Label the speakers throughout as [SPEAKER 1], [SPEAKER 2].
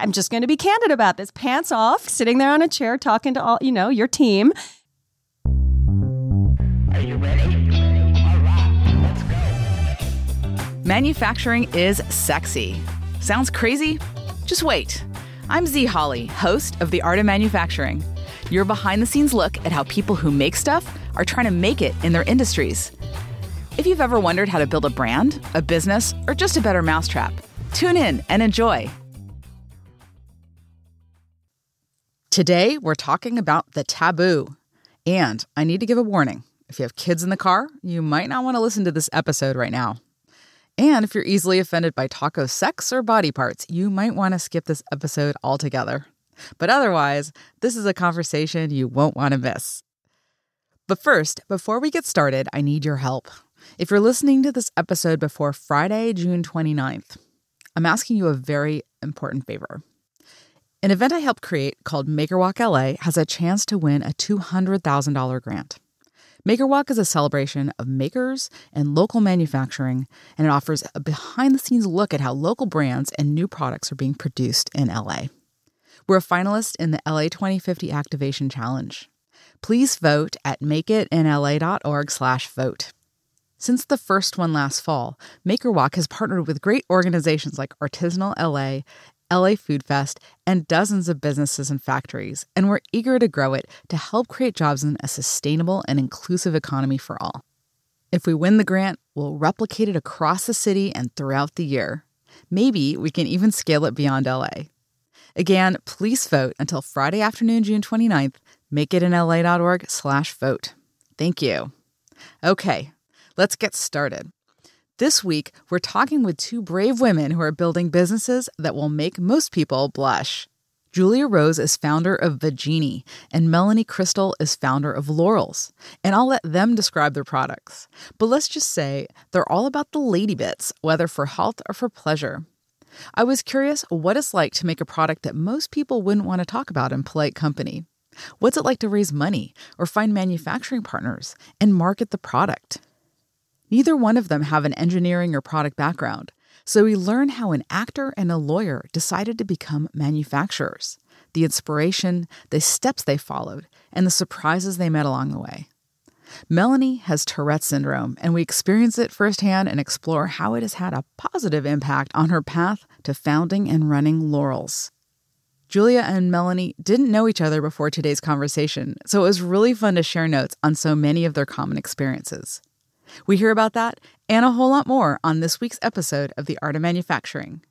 [SPEAKER 1] I'm just going to be candid about this. Pants off, sitting there on a chair talking to all, you know, your team.
[SPEAKER 2] Are you ready? Manufacturing is sexy. Sounds crazy? Just wait. I'm Z Holly, host of The Art of Manufacturing, your behind the scenes look at how people who make stuff are trying to make it in their industries. If you've ever wondered how to build a brand, a business, or just a better mousetrap, tune in and enjoy. Today, we're talking about the taboo. And I need to give a warning if you have kids in the car, you might not want to listen to this episode right now. And if you're easily offended by taco sex or body parts, you might want to skip this episode altogether. But otherwise, this is a conversation you won't want to miss. But first, before we get started, I need your help. If you're listening to this episode before Friday, June 29th, I'm asking you a very important favor. An event I helped create called MakerWalk LA has a chance to win a $200,000 grant. MakerWalk is a celebration of makers and local manufacturing, and it offers a behind the scenes look at how local brands and new products are being produced in LA. We're a finalist in the LA 2050 Activation Challenge. Please vote at makeitinla.org/vote. Since the first one last fall, MakerWalk has partnered with great organizations like Artisanal LA LA Food Fest, and dozens of businesses and factories, and we're eager to grow it to help create jobs in a sustainable and inclusive economy for all. If we win the grant, we'll replicate it across the city and throughout the year. Maybe we can even scale it beyond LA. Again, please vote until Friday afternoon, June 29th. Make it in LA.org slash vote. Thank you. Okay, let's get started. This week, we're talking with two brave women who are building businesses that will make most people blush. Julia Rose is founder of Vagini, and Melanie Crystal is founder of Laurels. And I'll let them describe their products. But let's just say they're all about the lady bits, whether for health or for pleasure. I was curious what it's like to make a product that most people wouldn't want to talk about in polite company. What's it like to raise money or find manufacturing partners and market the product? Neither one of them have an engineering or product background, so we learn how an actor and a lawyer decided to become manufacturers, the inspiration, the steps they followed, and the surprises they met along the way. Melanie has Tourette syndrome, and we experience it firsthand and explore how it has had a positive impact on her path to founding and running Laurels. Julia and Melanie didn't know each other before today's conversation, so it was really fun to share notes on so many of their common experiences. We hear about that and
[SPEAKER 3] a whole lot more on this week's episode of The Art of Manufacturing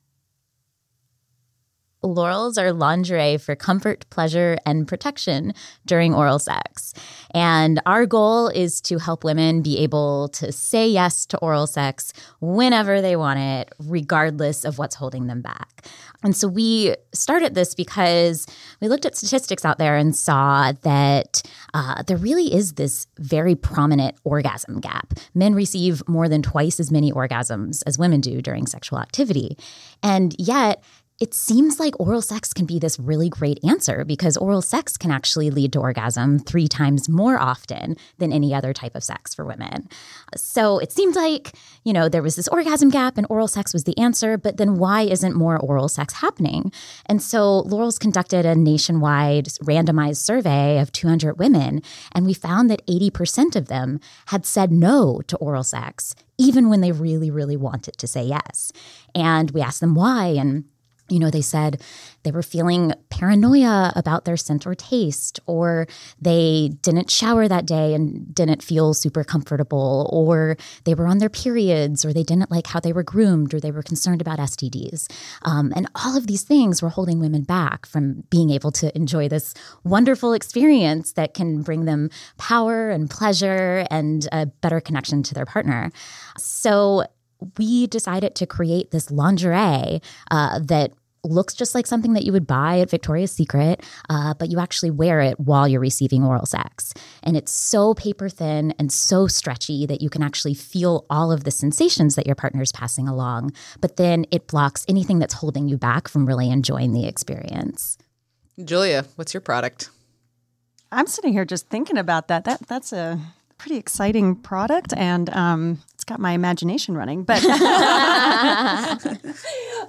[SPEAKER 3] laurels are lingerie for comfort, pleasure, and protection during oral sex. And our goal is to help women be able to say yes to oral sex whenever they want it, regardless of what's holding them back. And so we started this because we looked at statistics out there and saw that uh, there really is this very prominent orgasm gap. Men receive more than twice as many orgasms as women do during sexual activity. And yet, it seems like oral sex can be this really great answer because oral sex can actually lead to orgasm three times more often than any other type of sex for women. So it seemed like, you know, there was this orgasm gap and oral sex was the answer, but then why isn't more oral sex happening? And so Laurel's conducted a nationwide randomized survey of 200 women, and we found that 80% of them had said no to oral sex, even when they really, really wanted to say yes. And we asked them why, and you know, they said they were feeling paranoia about their scent or taste, or they didn't shower that day and didn't feel super comfortable, or they were on their periods, or they didn't like how they were groomed, or they were concerned about STDs. Um, and all of these things were holding women back from being able to enjoy this wonderful experience that can bring them power and pleasure and a better connection to their partner. So we decided to create this lingerie uh, that looks just like something that you would buy at Victoria's Secret, uh, but you actually wear it while you're receiving oral sex. And it's so paper thin and so stretchy that you can actually feel all of the sensations that your partner's passing along, but then it blocks anything that's holding you back from really enjoying the experience.
[SPEAKER 2] Julia, what's your product? I'm sitting here just
[SPEAKER 1] thinking about that. That that's a pretty exciting product and um, got my imagination running. But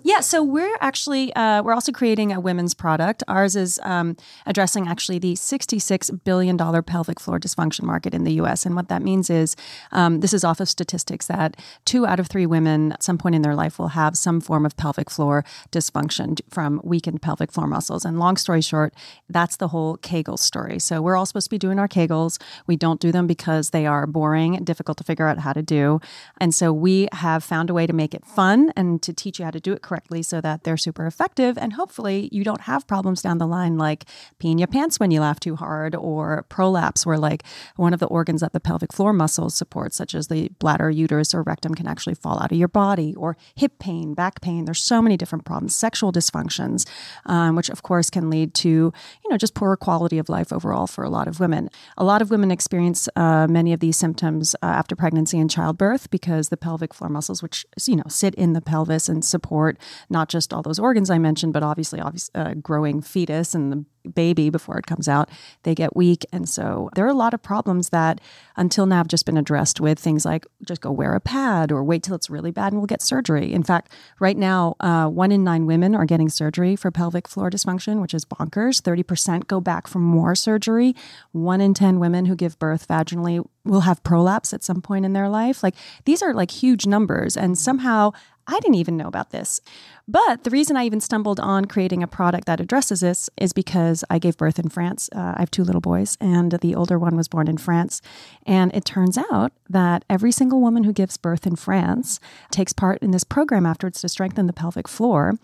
[SPEAKER 1] yeah, so we're actually uh, we're also creating a women's product. Ours is um, addressing actually the sixty-six billion dollar pelvic floor dysfunction market in the U.S. And what that means is um, this is off of statistics that two out of three women at some point in their life will have some form of pelvic floor dysfunction from weakened pelvic floor muscles. And long story short, that's the whole Kegel story. So we're all supposed to be doing our Kegels. We don't do them because they are boring, difficult to figure out how to do. And so we have found a way to make it fun and to teach you how to do it correctly so that they're super effective. And hopefully, you don't have problems down the line like peeing your pants when you laugh too hard or prolapse, where like one of the organs that the pelvic floor muscles support, such as the bladder, uterus, or rectum, can actually fall out of your body, or hip pain, back pain. There's so many different problems, sexual dysfunctions, um, which of course can lead to, you know, just poorer quality of life overall for a lot of women. A lot of women experience uh, many of these symptoms uh, after pregnancy and childbirth because the pelvic floor muscles, which you know sit in the pelvis and support not just all those organs I mentioned, but obviously, obviously uh, growing fetus and the baby before it comes out, they get weak. And so there are a lot of problems that until now have just been addressed with things like just go wear a pad or wait till it's really bad and we'll get surgery. In fact, right now, uh, one in nine women are getting surgery for pelvic floor dysfunction, which is bonkers. 30% go back for more surgery. One in 10 women who give birth vaginally will have prolapse at some point in their life. Like these are like huge numbers. And somehow I didn't even know about this. But the reason I even stumbled on creating a product that addresses this is because I gave birth in France. Uh, I have two little boys, and the older one was born in France. And it turns out that every single woman who gives birth in France takes part in this program afterwards to strengthen the pelvic floor.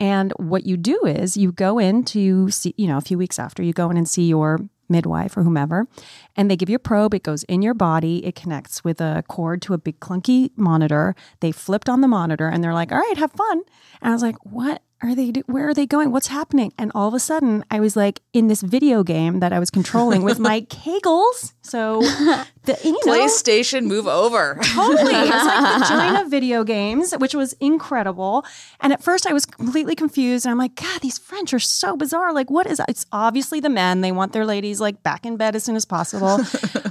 [SPEAKER 1] And what you do is you go in to see, you know, a few weeks after, you go in and see your midwife or whomever, and they give you a probe. It goes in your body. It connects with a cord to a big clunky monitor. They flipped on the monitor and they're like, all right, have fun. And I was like, what are they do- where are they going what's happening and all of a sudden i was like in this video game that i was controlling with my kegels so
[SPEAKER 2] the you know, playstation move over totally it's
[SPEAKER 1] like the video games which was incredible and at first i was completely confused and i'm like god these french are so bizarre like what is it's obviously the men they want their ladies like back in bed as soon as possible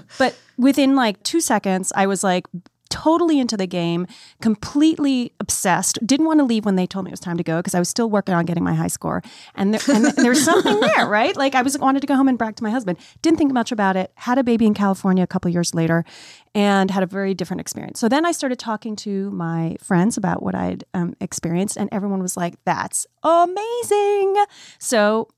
[SPEAKER 1] but within like two seconds i was like totally into the game, completely obsessed. Didn't want to leave when they told me it was time to go because I was still working on getting my high score. And there, and there was something there, right? Like I was wanted to go home and brag to my husband. Didn't think much about it. Had a baby in California a couple years later, and had a very different experience. So then I started talking to my friends about what I'd um, experienced, and everyone was like, "That's amazing!" So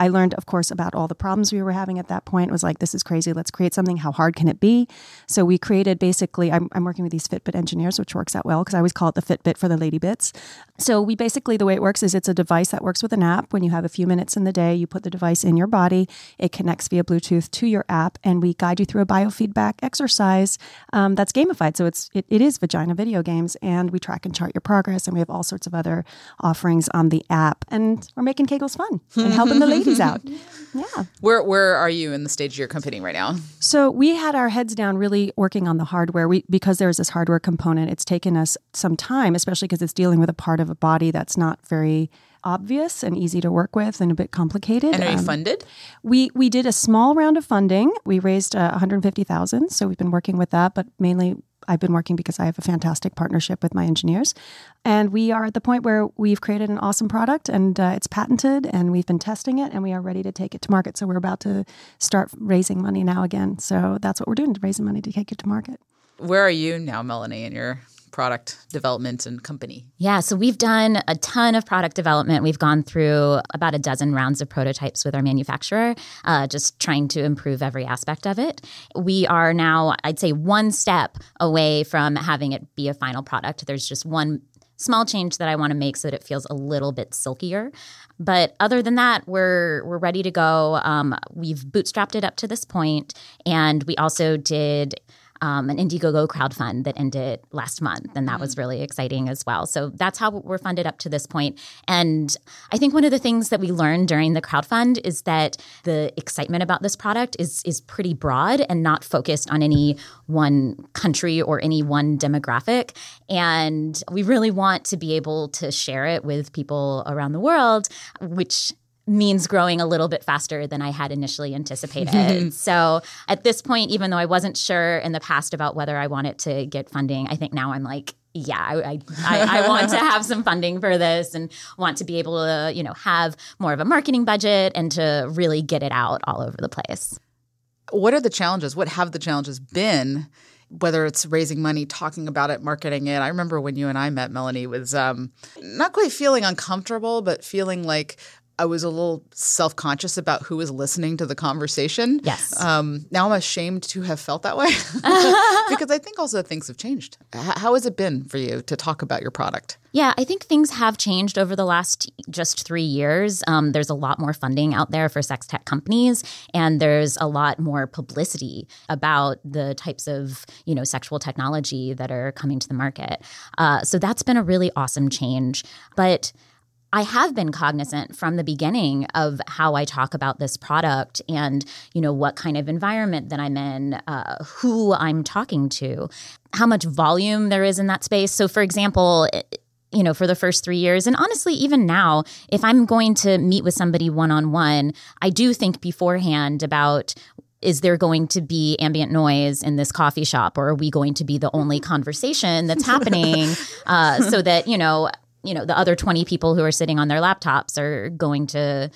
[SPEAKER 1] I learned, of course, about all the problems we were having at that point. It was like, this is crazy. Let's create something. How hard can it be? So we created basically, I'm, I'm working with these Fitbit engineers, which works out well because I always call it the Fitbit for the lady bits. So we basically, the way it works is it's a device that works with an app. When you have a few minutes in the day, you put the device in your body, it connects via Bluetooth to your app, and we guide you through a biofeedback exercise um, that's gamified. So it's it, it is vagina video games, and we track and chart your progress, and we have all sorts of other offerings on the app, and we're making Kegels fun and helping the ladies out.
[SPEAKER 2] Yeah. Where where are you in the stage of your company right now?
[SPEAKER 1] So we had our heads down, really working on the hardware. We because there is this hardware component. It's taken us some time, especially because it's dealing with a part of a body that's not very obvious and easy to work with and a bit complicated. And are you um, funded? We we did a small round of funding. We raised uh, 150,000, so we've been working with that, but mainly I've been working because I have a fantastic partnership with my engineers. And we are at the point where we've created an awesome product and uh, it's patented and we've been testing it and we are ready to take it to market. So we're about to start raising money
[SPEAKER 3] now again. So that's what we're doing, raising money to take it to market.
[SPEAKER 2] Where are you now, Melanie, in your product development and company?
[SPEAKER 3] Yeah, so we've done a ton of product development. We've gone through about a dozen rounds of prototypes with our manufacturer, uh, just trying to improve every aspect of it. We are now, I'd say, one step away from having it be a final product. There's just one small change that I want to make so that it feels a little bit silkier. But other than that, we're we're ready to go. Um, we've bootstrapped it up to this point, and we also did um, an Indiegogo crowd fund that ended last month. And that mm-hmm. was really exciting as well. So that's how we're funded up to this point. And I think one of the things that we learned during the crowd fund is that the excitement about this product is, is pretty broad and not focused on any one country or any one demographic. And we really want to be able to share it with people around the world, which means growing a little bit faster than I had initially anticipated. Mm-hmm. so at this point, even though I wasn't sure in the past about whether I wanted to get funding, I think now I'm like, yeah, I, I, I, want to have some funding for this and want to be able to, you know, have more of a marketing budget and to really get it out all over the place. What
[SPEAKER 2] are the challenges? What have the challenges been? Whether it's raising money, talking about it, marketing it. I remember when you and I met, Melanie was um, not quite feeling uncomfortable, but feeling like I was a little self conscious about who was listening to the conversation. Yes. Um,
[SPEAKER 3] now I'm ashamed to have felt that way because I think also things have changed.
[SPEAKER 2] How has it been for you to talk about your product?
[SPEAKER 3] Yeah, I think things have changed over the last just three years. Um, there's a lot more funding out there for sex tech companies, and there's a lot more publicity about the types of you know sexual technology that are coming to the market. Uh, so that's been a really awesome change, but I have been cognizant from the beginning of how I talk about this product and, you know, what kind of environment that I'm in, uh, who I'm talking to, how much volume there is in that space. So, for example, you know, for the first three years. And honestly, even now, if I'm going to meet with somebody one on one, I do think beforehand about is there going to be ambient noise in this coffee shop or are we going to be the only conversation that's happening uh, so that you know you know the other 20 people who are sitting on their laptops are going to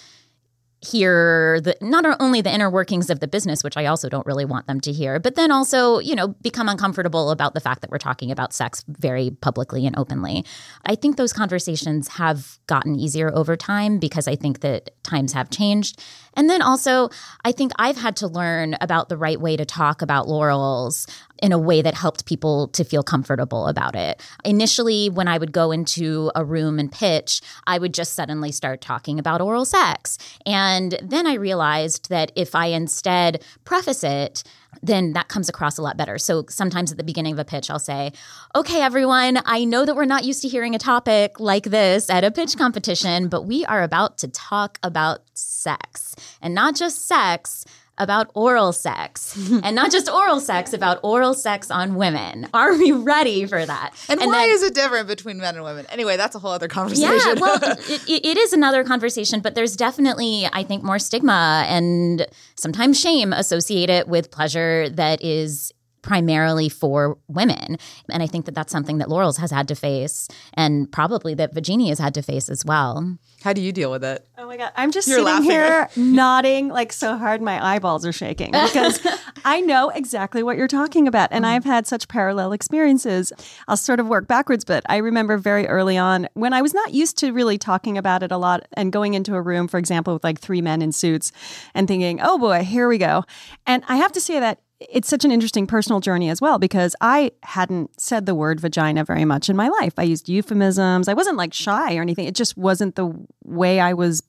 [SPEAKER 3] hear the not only the inner workings of the business which i also don't really want them to hear but then also you know become uncomfortable about the fact that we're talking about sex very publicly and openly i think those conversations have gotten easier over time because i think that times have changed and then also, I think I've had to learn about the right way to talk about laurels in a way that helped people to feel comfortable about it. Initially, when I would go into a room and pitch, I would just suddenly start talking about oral sex. And then I realized that if I instead preface it, then that comes across a lot better. So sometimes at the beginning of a pitch, I'll say, okay, everyone, I know that we're not used to hearing a topic like this at a pitch competition, but we are about to talk about sex and not just sex about oral sex and not just oral sex, about oral sex on women. Are we ready for that? And, and why then, is it different between men and women? Anyway, that's a whole other conversation. Yeah, well, it, it, it is another conversation, but there's definitely, I think, more stigma and sometimes shame associated with pleasure that is primarily for women. And I think that that's something that Laurels has had to face and probably that Virginia has had to face as well.
[SPEAKER 2] How do you deal with
[SPEAKER 1] it? Oh my God. I'm just You're sitting laughing. here
[SPEAKER 3] nodding
[SPEAKER 1] like so hard my eyeballs are shaking because I know exactly what you're talking about. And mm-hmm. I've had such parallel experiences. I'll sort of work backwards, but I remember very early on when I was not used to really talking about it a lot and going into a room, for example, with like three men in suits and thinking, oh boy, here we go. And I have to say that it's such an interesting personal journey as well because I hadn't said the word vagina very much in my life. I used euphemisms. I wasn't like shy or anything. It just wasn't the way I was,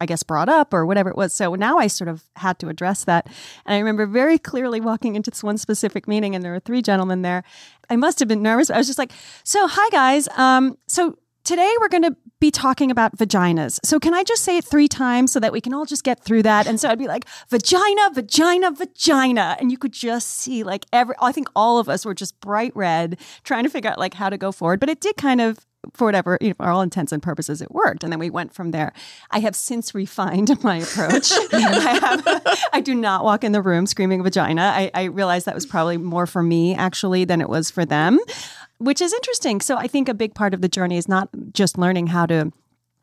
[SPEAKER 1] I guess, brought up or whatever it was. So now I sort of had to address that. And I remember very clearly walking into this one specific meeting, and there were three gentlemen there. I must have been nervous. I was just like, "So, hi guys. Um, so Today, we're going to be talking about vaginas. So, can I just say it three times so that we can all just get through that? And so I'd be like, vagina, vagina, vagina. And you could just see like every, I think all of us were just bright red trying to figure out like how to go forward. But it did kind of for whatever, you know, for all intents and purposes, it worked. And then we went from there. I have since refined my approach. I, have, I, do not walk in the room screaming vagina. I, I realized that was probably more for me actually than it was for them which is interesting. So I think a big part of the journey is not just learning how to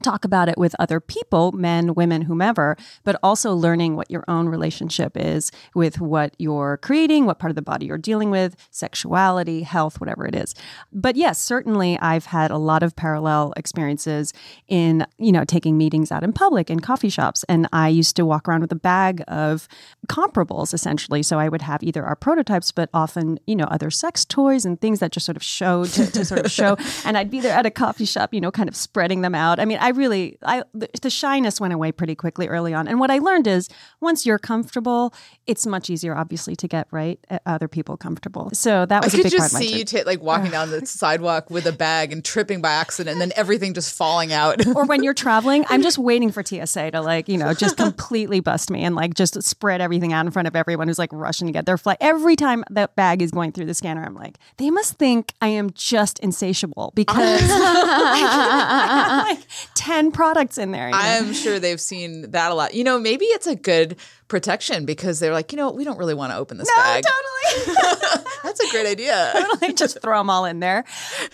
[SPEAKER 1] talk about it with other people, men, women, whomever, but also learning what your own relationship is with what you're creating, what part of the body you're dealing with, sexuality, health, whatever it is. But yes, certainly I've had a lot of parallel experiences in, you know, taking meetings out in public in coffee shops. And I used to walk around with a bag of comparables essentially. So I would have either our prototypes, but often, you know, other sex toys and things that just sort of showed to, to sort of show. And I'd be there at a coffee shop, you know, kind of spreading them out. I mean, I really, I the shyness went away pretty quickly early on. And what I learned is once you're comfortable, it's much easier, obviously, to get right other people comfortable. So that was I could just see you
[SPEAKER 2] t- like walking down the sidewalk with a bag and tripping by accident, and then everything just falling out. or when you're traveling, I'm just waiting
[SPEAKER 1] for TSA to like you know just completely bust me and like just spread everything out in front of everyone who's like rushing to get their flight. Every time that bag is going through the scanner, I'm like, they must think I am just insatiable because. like,
[SPEAKER 2] 10 products in there. I'm sure they've seen that a lot. You know, maybe it's a good protection because they're like, you know, we don't really want to open this no, bag.
[SPEAKER 3] totally.
[SPEAKER 2] That's a great idea. Totally. Just throw them all in there.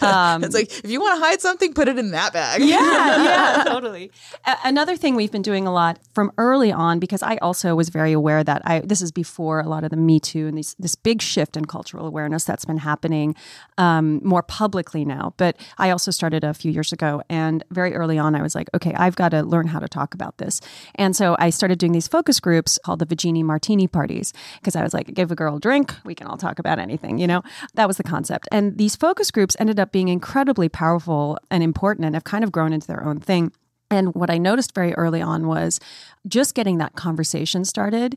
[SPEAKER 1] Um, it's like, if you want to hide something, put it in that bag. yeah, yeah, totally. A- another thing we've been doing a lot from early on, because I also was very aware that I, this is before a lot of the Me Too and these, this big shift in cultural awareness that's been happening um, more publicly now. But I also started a few years ago and very early on, on, I was like, okay, I've got to learn how to talk about this. And so I started doing these focus groups called the Vagini Martini parties because I was like, give a girl a drink, we can all talk about anything, you know? That was the concept. And these focus groups ended up being incredibly powerful and important and have kind of grown into their own thing. And what I noticed very early on was just getting that conversation started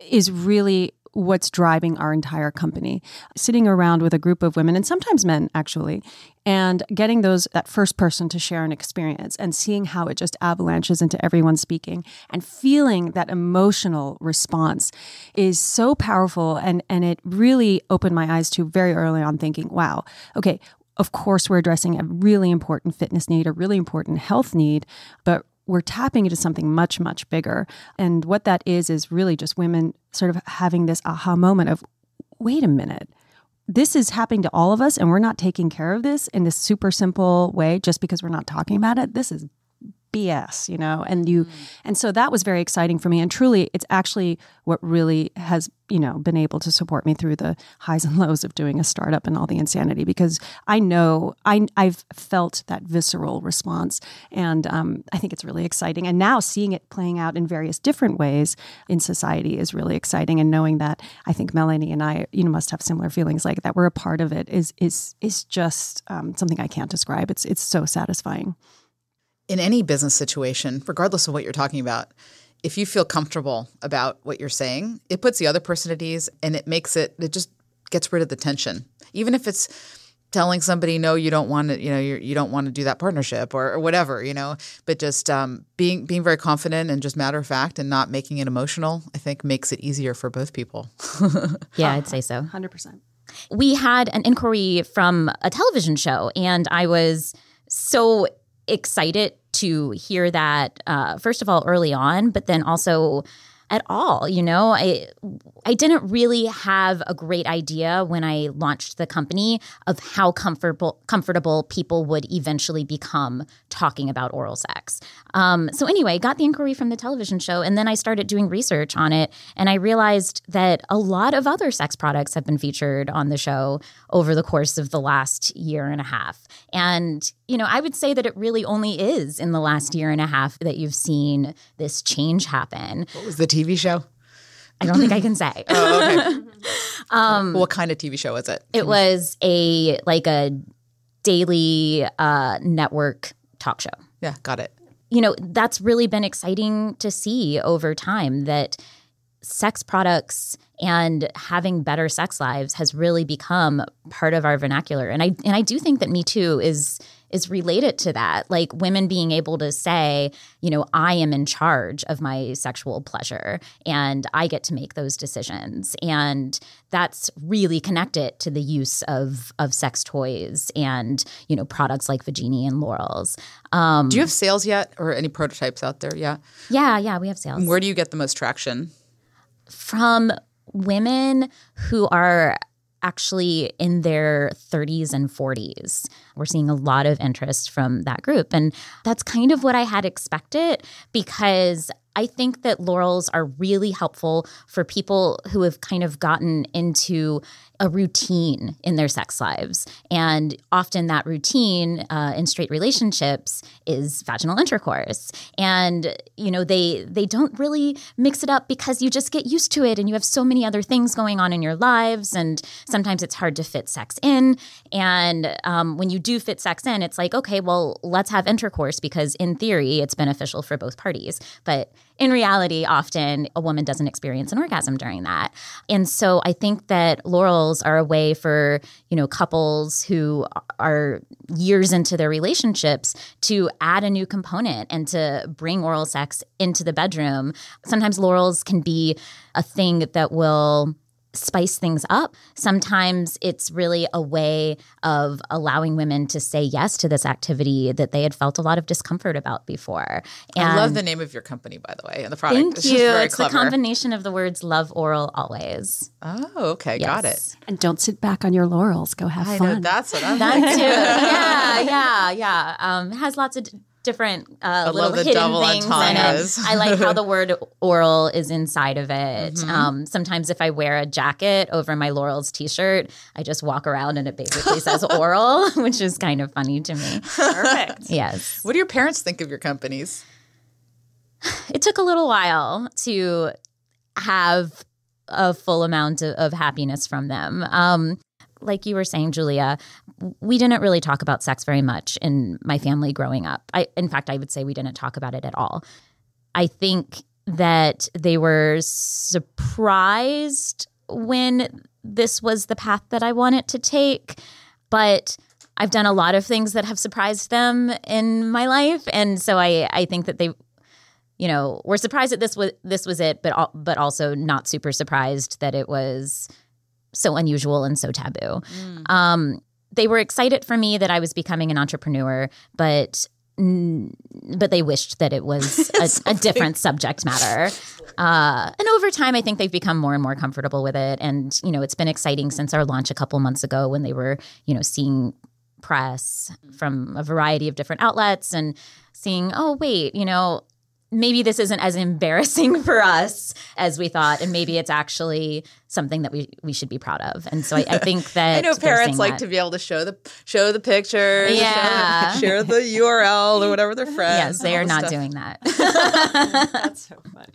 [SPEAKER 1] is really what's driving our entire company. Sitting around with a group of women and sometimes men actually and getting those that first person to share an experience and seeing how it just avalanches into everyone speaking and feeling that emotional response is so powerful and and it really opened my eyes to very early on thinking, wow, okay, of course, we're addressing a really important fitness need, a really important health need, but we're tapping into something much, much bigger. And what that is, is really just women sort of having this aha moment of, wait a minute, this is happening to all of us and we're not taking care of this in this super simple way just because we're not talking about it. This is BS, you know, and you, mm. and so that was very exciting for me. And truly, it's actually what really has, you know, been able to support me through the highs and lows of doing a startup and all the insanity because I know I, I've felt that visceral response. And um, I think it's really exciting. And now seeing it playing out in various different ways in society is really exciting. And knowing that I think Melanie and I, you know, must have similar feelings like that we're a part of it is, is, is just um, something I can't describe. It's, it's so satisfying
[SPEAKER 2] in any business situation, regardless of what you're talking about, if you feel comfortable about what you're saying, it puts the other person at ease and it makes it, it just gets rid of the tension. Even if it's telling somebody, no, you don't want to, you know, you're, you do not want to do that partnership or, or whatever, you know, but just um, being, being very confident and just matter of fact and not making it emotional, I think makes it easier for both people.
[SPEAKER 3] yeah, I'd say so. 100%. We had an inquiry from a television show and I was so excited to hear that, uh, first of all, early on, but then also at all. You know, I I didn't really have a great idea when I launched the company of how comfortable comfortable people would eventually become talking about oral sex. Um, so anyway, got the inquiry from the television show, and then I started doing research on it, and I realized that a lot of other sex products have been featured on the show over the course of the last year and a half, and you know, I would say that it really only is in the last year and a half that you've seen this change happen. What was the TV show? I don't think I can say. oh, okay. um, what kind of TV show was it? It was a like a daily uh, network talk show. Yeah, got it. You know, that's really been exciting to see over time that sex products and having better sex lives has really become part of our vernacular. And I and I do think that Me Too is is related to that. Like women being able to say, you know, I am in charge of my sexual pleasure and I get to make those decisions. And that's really connected to the use of of sex toys and, you know, products like Vagini and Laurels. Um, do you have sales yet or any prototypes out there Yeah. Yeah, yeah, we have sales. Where
[SPEAKER 2] do you get the most traction?
[SPEAKER 3] From women who are actually in their 30s and 40s. We're seeing a lot of interest from that group. And that's kind of what I had expected because I think that laurels are really helpful for people who have kind of gotten into a routine in their sex lives. And often that routine uh, in straight relationships is vaginal intercourse. And, you know, they they don't really mix it up because you just get used to it and you have so many other things going on in your lives. And sometimes it's hard to fit sex in. And um, when you do fit sex in, it's like, okay, well, let's have intercourse because in theory, it's beneficial for both parties. But in reality, often a woman doesn't experience an orgasm during that. And so I think that laurels are a way for, you know, couples who are years into their relationships to add a new component and to bring oral sex into the bedroom. Sometimes laurels can be a thing that will spice things up. Sometimes it's really a way of allowing women to say yes to this activity that they had felt a lot of discomfort about before. And I love the name of your company, by the way, and the product. Thank it's you. it's clever. the combination of the words "love oral always." Oh, okay, yes. got it.
[SPEAKER 1] And don't sit back on your laurels. Go have I fun. Know,
[SPEAKER 3] that's what I'm. That too. yeah, yeah, yeah. Um, has lots of different uh, little hidden things in I like how the word oral is inside of it. Mm-hmm. Um, sometimes if I wear a jacket over my Laurels t-shirt, I just walk around and it basically says oral, which is kind of funny to me. Perfect. yes. What do your parents think of your companies? It took a little while to have a full amount of, of happiness from them. Um, like you were saying, Julia, we didn't really talk about sex very much in my family growing up. I, in fact, I would say we didn't talk about it at all. I think that they were surprised when this was the path that I wanted to take, but I've done a lot of things that have surprised them in my life, and so I I think that they, you know, were surprised that this was this was it, but but also not super surprised that it was so unusual and so taboo. Mm. Um, they were excited for me that I was becoming an entrepreneur, but but they wished that it was a, a different subject matter. Uh, and over time, I think they've become more and more comfortable with it. And you know, it's been exciting since our launch a couple months ago when they were you know seeing press from a variety of different outlets and seeing, oh wait, you know. Maybe this isn't as embarrassing for us as we thought, and maybe it's actually something that we we should be proud of. And so I, I think that I know parents like that. to be
[SPEAKER 2] able to show the show the pictures,
[SPEAKER 3] yeah. share the URL or whatever their friends. Yes, they are the not stuff. doing that.
[SPEAKER 1] That's so funny.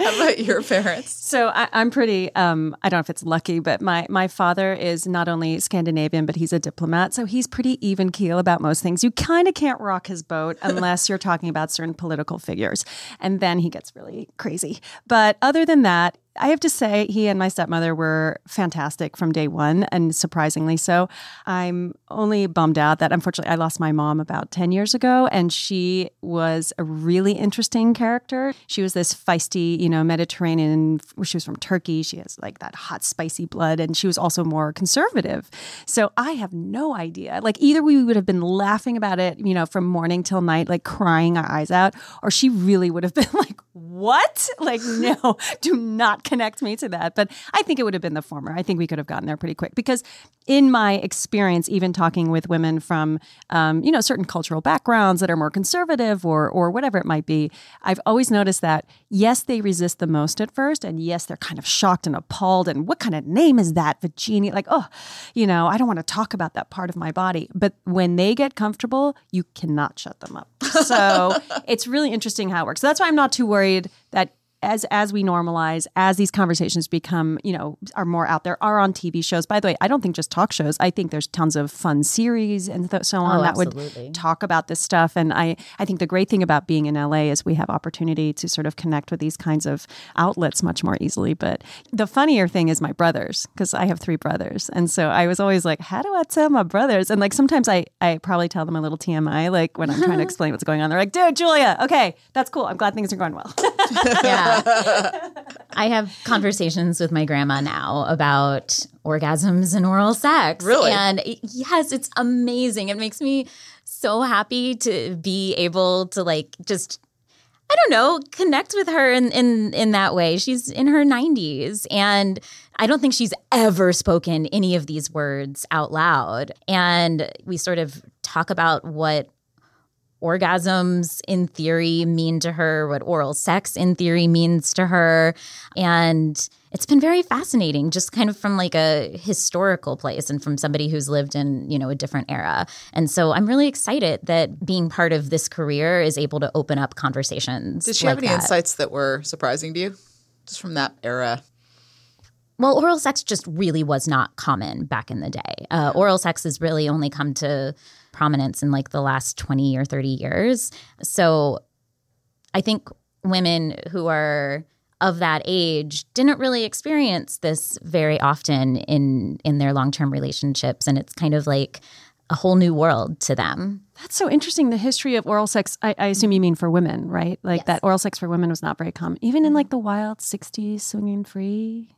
[SPEAKER 1] How about your parents? So I, am pretty. Um, I don't know if it's lucky, but my my father is not only Scandinavian, but he's a diplomat, so he's pretty even keel about most things. You kind of can't rock his boat unless you're talking about certain political figures, and then he gets really crazy. But other than that, I have to say, he and my stepmother were fantastic from day one, and surprisingly so. I'm only bummed out that unfortunately I lost my mom about 10 years ago, and she was a really interesting character. She was this feisty, you know, Mediterranean, she was from Turkey. She has like that hot, spicy blood, and she was also more conservative. So I have no idea. Like, either we would have been laughing about it, you know, from morning till night, like crying our eyes out, or she really would have been like, what? Like, no, do not connect me to that. But I think it would have been the former. I think we could have gotten there pretty quick because, in my experience, even talking with women from, um, you know, certain cultural backgrounds that are more conservative or or whatever it might be, I've always noticed that yes, they resist the most at first, and yes, they're kind of shocked and appalled. And what kind of name is that, Virginia? Like, oh, you know, I don't want to talk about that part of my body. But when they get comfortable, you cannot shut them up. So it's really interesting how it works. So that's why I'm not too worried worried that as as we normalize, as these conversations become, you know, are more out there, are on TV shows. By the way, I don't think just talk shows. I think there's tons of fun series and th- so on oh, that absolutely. would talk about this stuff. And I I think the great thing about being in LA is we have opportunity to sort of connect with these kinds of outlets much more easily. But the funnier thing is my brothers because I have three brothers, and so I was always like, how do I tell my brothers? And like sometimes I I probably tell them a little TMI, like when I'm trying to explain what's going on. They're like, dude, Julia, okay, that's cool. I'm glad things
[SPEAKER 3] are going well. yeah. I have conversations with my grandma now about orgasms and oral sex. Really? And it, yes, it's amazing. It makes me so happy to be able to like just I don't know, connect with her in in in that way. She's in her 90s and I don't think she's ever spoken any of these words out loud. And we sort of talk about what orgasms in theory mean to her, what oral sex in theory means to her. And it's been very fascinating, just kind of from like a historical place and from somebody who's lived in, you know, a different era. And so I'm really excited that being part of this career is able to open up conversations. Did she like have any that. insights that were surprising to you? Just from that era well, oral sex just really was not common back in the day. Uh, oral sex has really only come to prominence in like the last 20 or 30 years. So I think women who are of that age didn't really experience this very often in in their long-term relationships and it's kind of like a whole new world to them.
[SPEAKER 1] That's so interesting. The history of oral sex, I, I assume you mean for women, right? Like yes. that oral sex for women was not very common, even in mm-hmm. like the wild 60s, swinging free.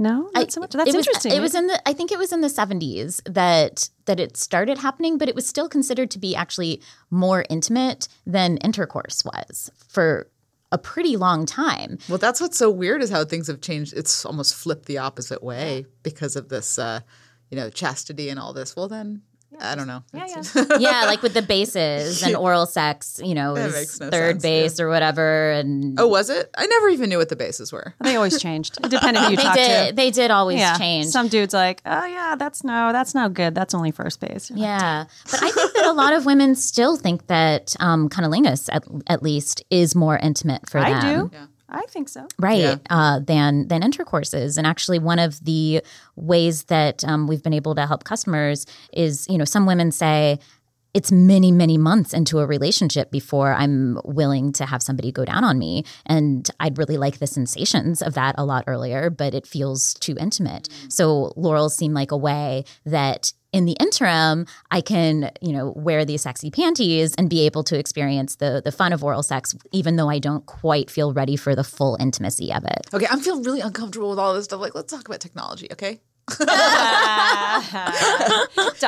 [SPEAKER 3] No, not I, so much. That's it was, uh, interesting. it was in the I think it was in the 70s that that it started happening, but it was still considered to be actually more intimate than intercourse was for a pretty long time. Well, that's what's so weird is how things have changed. It's almost flipped the
[SPEAKER 2] opposite way because of this, uh, you know, chastity and all this. Well, then I don't know. Yeah,
[SPEAKER 3] yeah. yeah, like with the bases and oral sex, you know, no third sense, base yeah. or whatever. And oh,
[SPEAKER 2] was it? I never even knew what the bases were. They always changed. It depended who you talked to. They did always
[SPEAKER 1] yeah. change. Some dudes like, oh yeah, that's no, that's no good. That's only first base.
[SPEAKER 3] You're yeah, like, but I think that a lot of women still think that um, cunnilingus, at, at least, is more intimate for I them.
[SPEAKER 1] I do. I think so. Right. Yeah.
[SPEAKER 3] Uh, than than intercourses. and actually one of the ways that um, we've been able to help customers is, you know, some women say, it's many, many months into a relationship before I'm willing to have somebody go down on me. And I'd really like the sensations of that a lot earlier, but it feels too intimate. Mm. So laurels seem like a way that in the interim, I can, you know, wear these sexy panties and be able to experience the the fun of oral sex, even though I don't quite feel ready for the full intimacy of it.
[SPEAKER 2] Okay, I'm feeling really uncomfortable with all this stuff. Like, let's talk about technology, okay? Done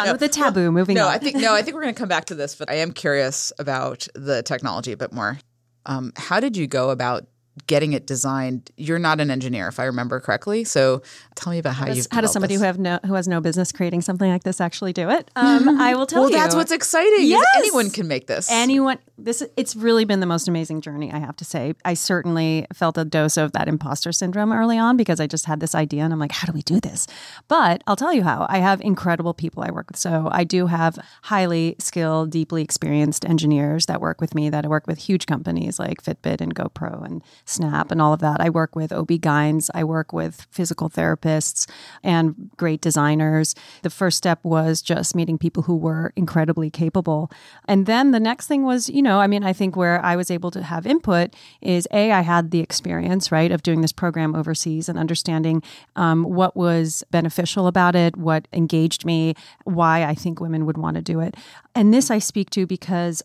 [SPEAKER 3] no, with the taboo. Moving no, on. I think no, I
[SPEAKER 2] think we're going to come back to this, but I am curious about the technology a bit more. Um, how did you go about getting it designed? You're not an engineer, if I remember correctly. So tell me about how, you.
[SPEAKER 1] How does somebody this. who have no who has no business creating something like this actually do it? Um, I will tell well, you. Well, that's what's exciting. Yes, anyone can make this. Anyone this it's really been the most amazing journey i have to say i certainly felt a dose of that imposter syndrome early on because i just had this idea and i'm like how do we do this but i'll tell you how i have incredible people i work with so i do have highly skilled deeply experienced engineers that work with me that i work with huge companies like fitbit and gopro and snap and all of that i work with ob-gyns i work with physical therapists and great designers the first step was just meeting people who were incredibly capable and then the next thing was you know know, I mean, I think where I was able to have input is A, I had the experience, right, of doing this program overseas and understanding um, what was beneficial about it, what engaged me, why I think women would want to do it. And this I speak to because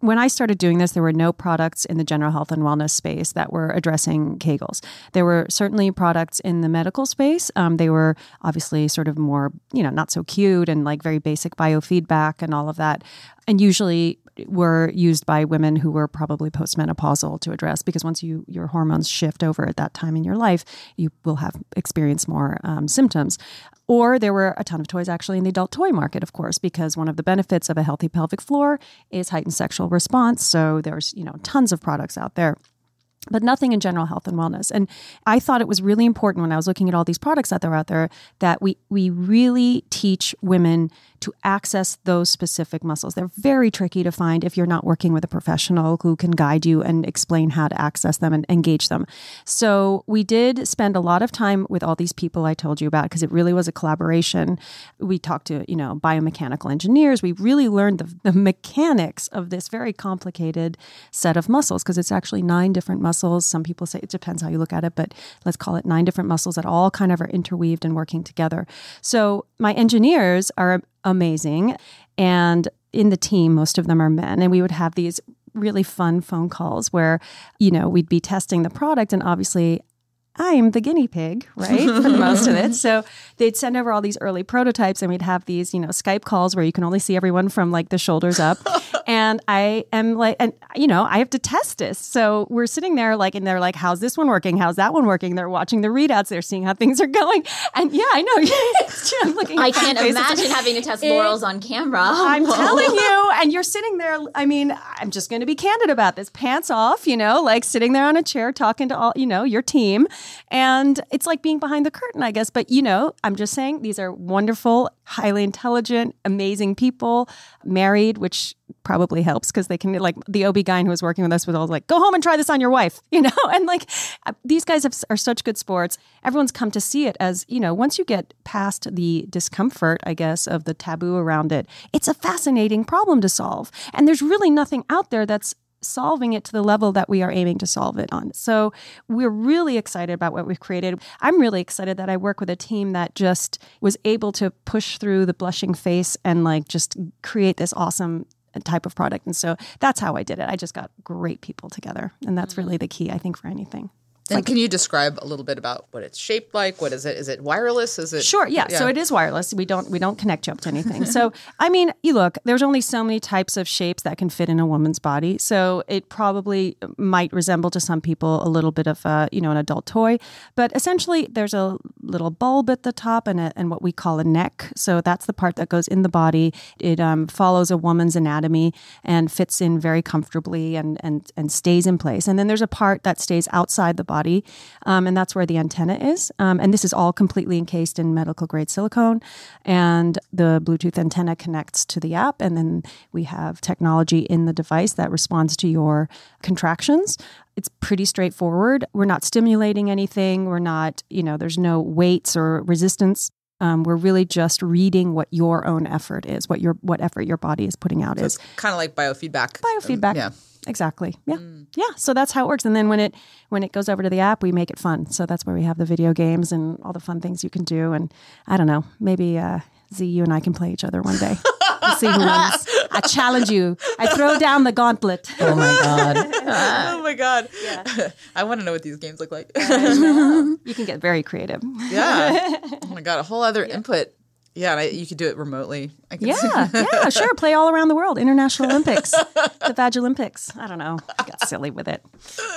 [SPEAKER 1] when I started doing this, there were no products in the general health and wellness space that were addressing Kegels. There were certainly products in the medical space. Um, they were obviously sort of more, you know, not so cute and like very basic biofeedback and all of that. And usually were used by women who were probably postmenopausal to address because once you your hormones shift over at that time in your life, you will have experience more um, symptoms. Or there were a ton of toys actually in the adult toy market, of course, because one of the benefits of a healthy pelvic floor is heightened sexual response. So there's you know tons of products out there but nothing in general health and wellness. And I thought it was really important when I was looking at all these products that are out there that we we really teach women to access those specific muscles. They're very tricky to find if you're not working with a professional who can guide you and explain how to access them and engage them. So we did spend a lot of time with all these people I told you about because it really was a collaboration. We talked to, you know, biomechanical engineers. We really learned the, the mechanics of this very complicated set of muscles because it's actually nine different muscles muscles. Some people say it depends how you look at it, but let's call it nine different muscles that all kind of are interweaved and working together. So my engineers are amazing. And in the team, most of them are men. And we would have these really fun phone calls where, you know, we'd be testing the product. And obviously, I'm the guinea pig, right? For the most of it. So they'd send over all these early prototypes and we'd have these, you know, Skype calls where you can only see everyone from like the shoulders up. and I am like, and you know, I have to test this. So we're sitting there like, and they're like, how's this one working? How's that one working? They're watching the readouts. They're seeing how things are going. And yeah, I know. I'm looking I can't imagine having to test laurels on
[SPEAKER 3] camera. I'm telling you.
[SPEAKER 1] And you're sitting there. I mean, I'm just going to be candid about this. Pants off, you know, like sitting there on a chair talking to all, you know, your team. And it's like being behind the curtain, I guess. But you know, I'm just saying these are wonderful, highly intelligent, amazing people, married, which probably helps because they can like the OB guy who was working with us was all like, go home and try this on your wife, you know? And like uh, these guys have, are such good sports. Everyone's come to see it as, you know, once you get past the discomfort, I guess, of the taboo around it, it's a fascinating problem to solve. And there's really nothing out there that's solving it to the level that we are aiming to solve it on. So we're really excited about what we've created. I'm really excited that I work with a team that just was able to push through the blushing face and like just create this awesome type of product. And so that's how I did it. I just got great people together. And that's mm. really the key, I think, for anything.
[SPEAKER 2] And like, can you describe a little bit about what it's shaped like? What is it? Is it wireless? Is it Sure, yeah. yeah. So it is
[SPEAKER 1] wireless. We don't we don't connect you up to anything. so I mean, you look, there's only so many types of shapes that can fit in a woman's body. So it probably might resemble to some people a little bit of a, uh, you know, an adult toy, but essentially there's a little bulb at the top and a, and what we call a neck. So that's the part that goes in the body. It um, follows a woman's anatomy and fits in very comfortably and and and stays in place. And then there's a part that stays outside the body body. Um, and that's where the antenna is. Um, and this is all completely encased in medical grade silicone. And the Bluetooth antenna connects to the app. And then we have technology in the device that responds to your contractions it's pretty straightforward. We're not stimulating anything. We're not, you know, there's no weights or resistance. Um, we're really just reading what your own effort is, what your what effort your body is putting out so is. It's
[SPEAKER 2] kind of like biofeedback. Biofeedback. Um, yeah. Exactly. Yeah. Mm. Yeah. So that's how
[SPEAKER 1] it works. And then when it when it goes over to the app, we make it fun. So that's where we have the video games and all the fun things you can do. And I don't know, maybe uh, Z, you and I can play each other one day. see who wins. I challenge you. I throw down the gauntlet. Oh my god.
[SPEAKER 2] oh my god. Yeah. I want to know what these games look like.
[SPEAKER 1] you can get very creative. yeah.
[SPEAKER 2] Oh my god, a whole other yeah. input yeah, I, you could do it remotely. yeah, yeah, sure.
[SPEAKER 1] Play all around the world, International Olympics, the badge Olympics. I don't know. I got silly with it.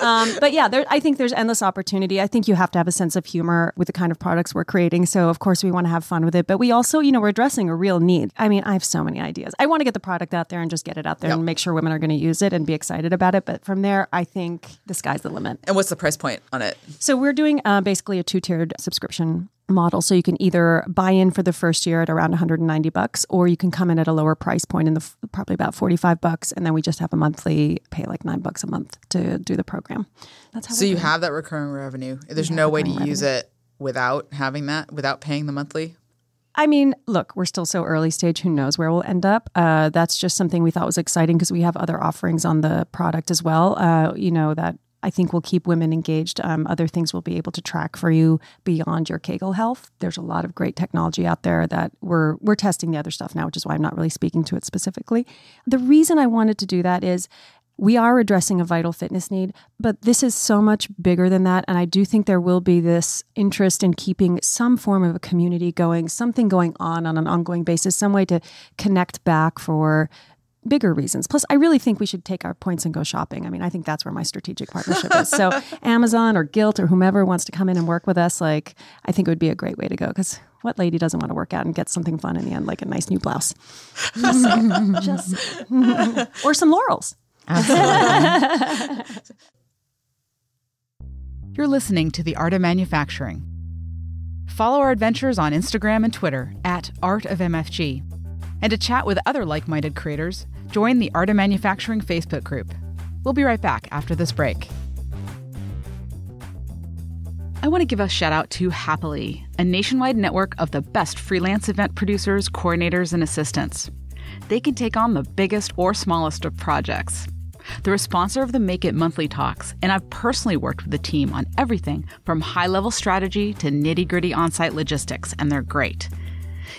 [SPEAKER 1] Um, but yeah, there, I think there's endless opportunity. I think you have to have a sense of humor with the kind of products we're creating. So of course we want to have fun with it, but we also, you know, we're addressing a real need. I mean, I have so many ideas. I want to get the product out there and just get it out there yep. and make sure women are going to use it and be excited about it. But from there, I think
[SPEAKER 2] the sky's the limit. And what's the price point on it?
[SPEAKER 1] So we're doing uh, basically a two-tiered subscription model. So you can either buy in for the first year at around 190 bucks, or you can come in at a lower price point in the probably about 45 bucks, and then we just have a monthly pay like nine bucks a month to do the program.
[SPEAKER 2] That's how. So you have that recurring revenue. There's no way to revenue. use it without having that, without paying the monthly.
[SPEAKER 1] I mean, look, we're still so early stage. Who knows where we'll end up? Uh, that's just something we thought was exciting because we have other offerings on the product as well. Uh, you know that I think will keep women engaged. Um, other things we'll be able to track for you beyond your Kegel health. There's a lot of great technology out there that we're we're testing the other stuff now, which is why I'm not really speaking to it specifically. The reason I wanted to do that is we are addressing a vital fitness need, but this is so much bigger than that. And I do think there will be this interest in keeping some form of a community going, something going on on an ongoing basis, some way to connect back for bigger reasons. Plus, I really think we should take our points and go shopping. I mean, I think that's where my strategic partnership is. So, Amazon or Guilt or whomever wants to come in and work with us, like, I think it would be a great way to go because what lady doesn't want to work out and get something fun in the end, like a nice new blouse?
[SPEAKER 2] Just, or some laurels. You're listening to The Art of Manufacturing. Follow our adventures on Instagram and Twitter at Art of MFG and to chat with other like minded creators, join the Arta Manufacturing Facebook group. We'll be right back after this break. I want to give a shout out to Happily, a nationwide network of the best freelance event producers, coordinators, and assistants. They can take on the biggest or smallest of projects. They're a sponsor of the Make It Monthly talks, and I've personally worked with the team on everything from high level strategy to nitty gritty on site logistics, and they're great.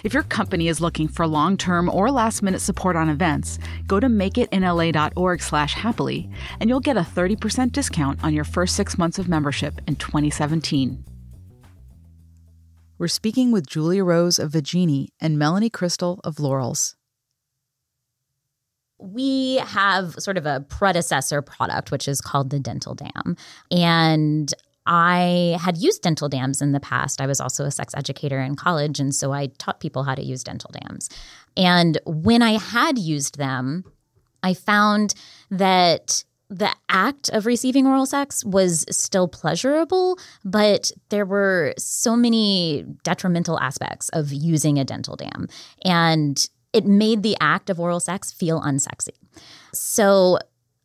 [SPEAKER 2] If your company is looking for long-term or last-minute support on events, go to makeitinla.org/happily and you'll get a 30% discount on your first 6 months of membership in 2017. We're speaking with Julia Rose of Vagini and Melanie Crystal of Laurels
[SPEAKER 3] we have sort of a predecessor product, which is called the Dental Dam. And I had used dental dams in the past. I was also a sex educator in college, and so I taught people how to use dental dams. And when I had used them, I found that the act of receiving oral sex was still pleasurable, but there were so many detrimental aspects of using a dental dam. And it made the act of oral sex feel unsexy. So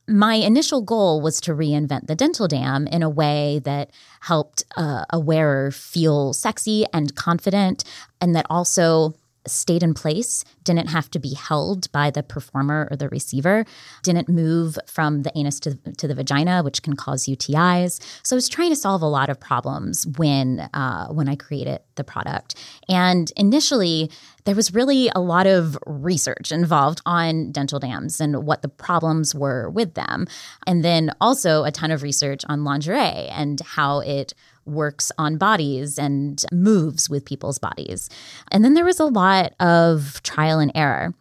[SPEAKER 3] my initial goal was to reinvent the dental dam in a way that helped uh, a wearer feel sexy and confident, and that also stayed in place, didn't have to be held by the performer or the receiver, didn't move from the anus to, to the vagina, which can cause UTIs. So I was trying to solve a lot of problems when uh, when I created the product. And initially, there was really a lot of research involved on dental dams and what the problems were with them, and then also a ton of research on lingerie and how it works on bodies and moves with people's bodies. And then there was a lot of trial and error.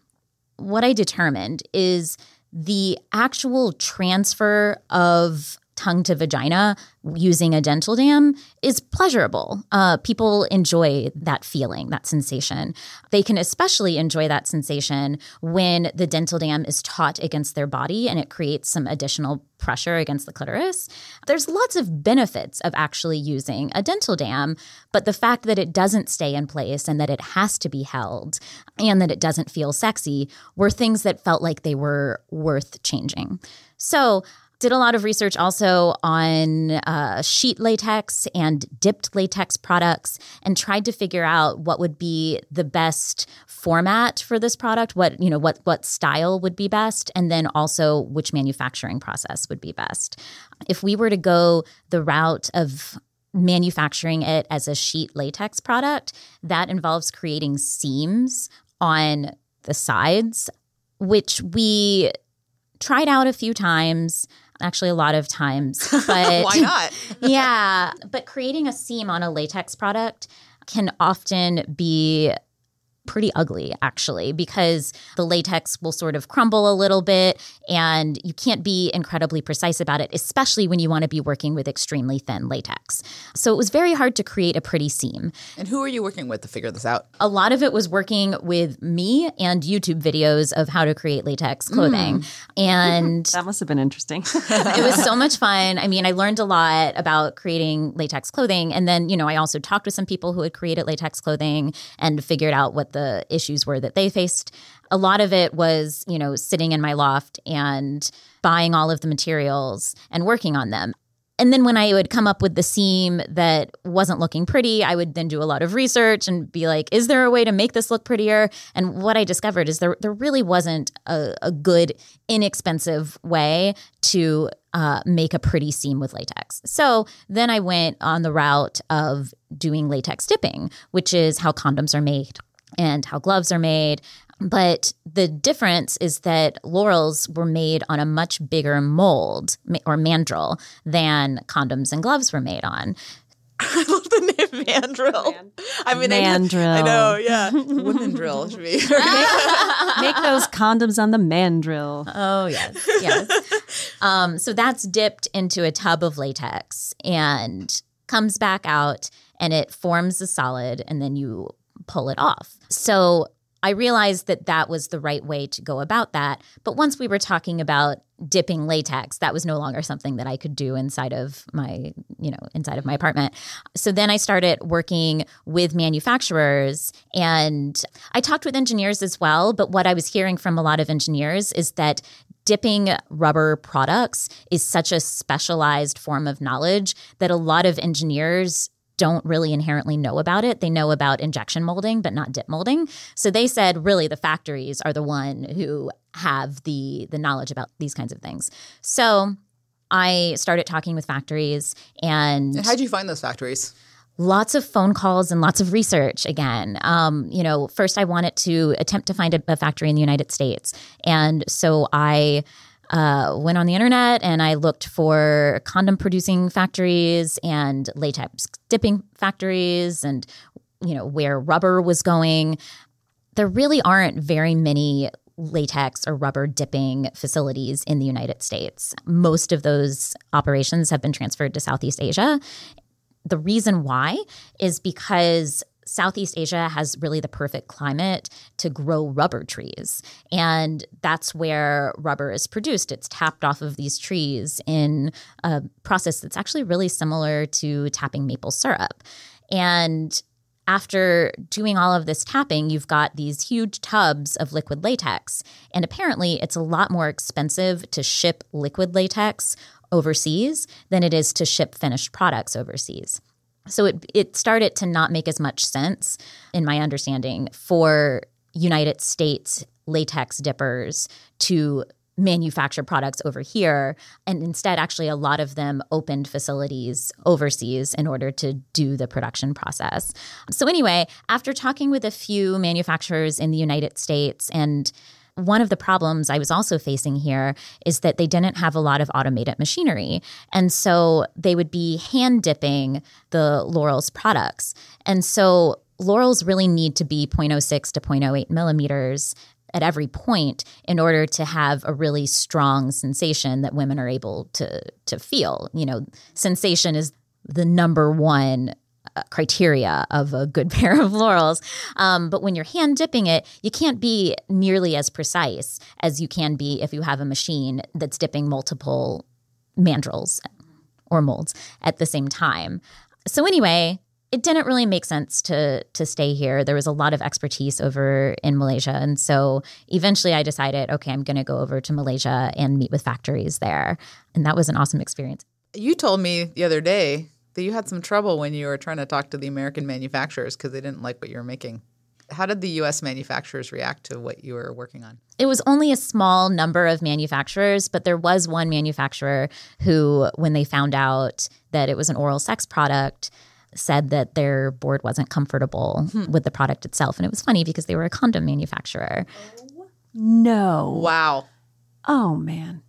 [SPEAKER 3] What I determined is the actual transfer of tongue to vagina using a dental dam is pleasurable. Uh, people enjoy that feeling, that sensation. They can especially enjoy that sensation when the dental dam is taut against their body and it creates some additional pressure against the clitoris. There's lots of benefits of actually using a dental dam, but the fact that it doesn't stay in place and that it has to be held and that it doesn't feel sexy were things that felt like they were worth changing. So did a lot of research also on uh, sheet latex and dipped latex products and tried to figure out what would be the best format for this product what you know what what style would be best and then also which manufacturing process would be best if we were to go the route of manufacturing it as a sheet latex product that involves creating seams on the sides which we tried out a few times actually a lot of times. But why not? yeah. But creating a seam on a latex product can often be pretty ugly actually because the latex will sort of crumble a little bit and you can't be incredibly precise about it especially when you want to be working with extremely thin latex so it was very hard to create a pretty seam
[SPEAKER 2] and who are you working with to figure this out
[SPEAKER 3] a lot of it was working with me and youtube videos of how to create latex mm. clothing mm. and that must have been interesting it was so much fun i mean i learned a lot about creating latex clothing and then you know i also talked with some people who had created latex clothing and figured out what the issues were that they faced. A lot of it was, you know, sitting in my loft and buying all of the materials and working on them. And then when I would come up with the seam that wasn't looking pretty, I would then do a lot of research and be like, is there a way to make this look prettier? And what I discovered is there there really wasn't a, a good, inexpensive way to uh, make a pretty seam with latex. So then I went on the route of doing latex dipping, which is how condoms are made and how gloves are made. But the difference is that laurels were made on a much bigger mold or mandrel than condoms and gloves were made on. I love the name
[SPEAKER 2] Man. I mean, mandrel. I, I, know, yeah. Women drill should be. make, make, those
[SPEAKER 3] condoms on the mandrill. Oh, yes, yes. um, so that's dipped into a tub of latex and comes back out and it forms a solid. And then you pull it off. So I realized that that was the right way to go about that. But once we were talking about dipping latex, that was no longer something that I could do inside of my, you know, inside of my apartment. So then I started working with manufacturers and I talked with engineers as well. But what I was hearing from a lot of engineers is that dipping rubber products is such a specialized form of knowledge that a lot of engineers don't really inherently know about it. They know about injection molding, but not dip molding. So they said really the factories are the one who have the the knowledge about these kinds of things. So I started talking with factories and, and how'd you find those factories? lots of phone calls and lots of research again. Um, you know, first I wanted to attempt to find a, a, factory in the United States. And so I uh, went on the internet and I looked for condom producing factories and latex dipping factories and you know where rubber was going. There really aren't very many latex or rubber dipping facilities in the United States. Most of those operations have been transferred to Southeast Asia. The reason why is because Southeast Asia has really the perfect climate to grow rubber trees. And that's where rubber is produced. It's tapped off of these trees in a process that's actually really similar to tapping maple syrup. And after doing all of this tapping, you've got these huge tubs of liquid latex. And apparently, it's a lot more expensive to ship liquid latex overseas than it is to ship finished products overseas. So it it started to not make as much sense in my understanding for United States latex dippers to manufacture products over here and instead actually a lot of them opened facilities overseas in order to do the production process. So anyway, after talking with a few manufacturers in the United States and one of the problems I was also facing here is that they didn't have a lot of automated machinery. And so they would be hand dipping the Laurel's products. And so Laurels really need to be 0.06 to 0.08 millimeters at every point in order to have a really strong sensation that women are able to to feel. You know, sensation is the number one criteria of a good pair of laurels. Um, but when you're hand dipping it, you can't be nearly as precise as you can be if you have a machine that's dipping multiple mandrels or molds at the same time. So anyway, it didn't really make sense to to stay here. There was a lot of expertise over in Malaysia, and so eventually I decided, okay, I'm going to go over to Malaysia and meet with factories there, and that was an awesome experience.
[SPEAKER 2] You told me the other day that you had some trouble when you were trying to talk to the American manufacturers because they didn't like what you were making. How did the US manufacturers react to what you were working on?
[SPEAKER 3] It was only a small number of manufacturers, but there was one manufacturer who, when they found out that it was an oral sex product, said that their board wasn't comfortable hmm. with the product itself. And it was funny because they were a condom manufacturer. Oh. No. Wow. Oh, man.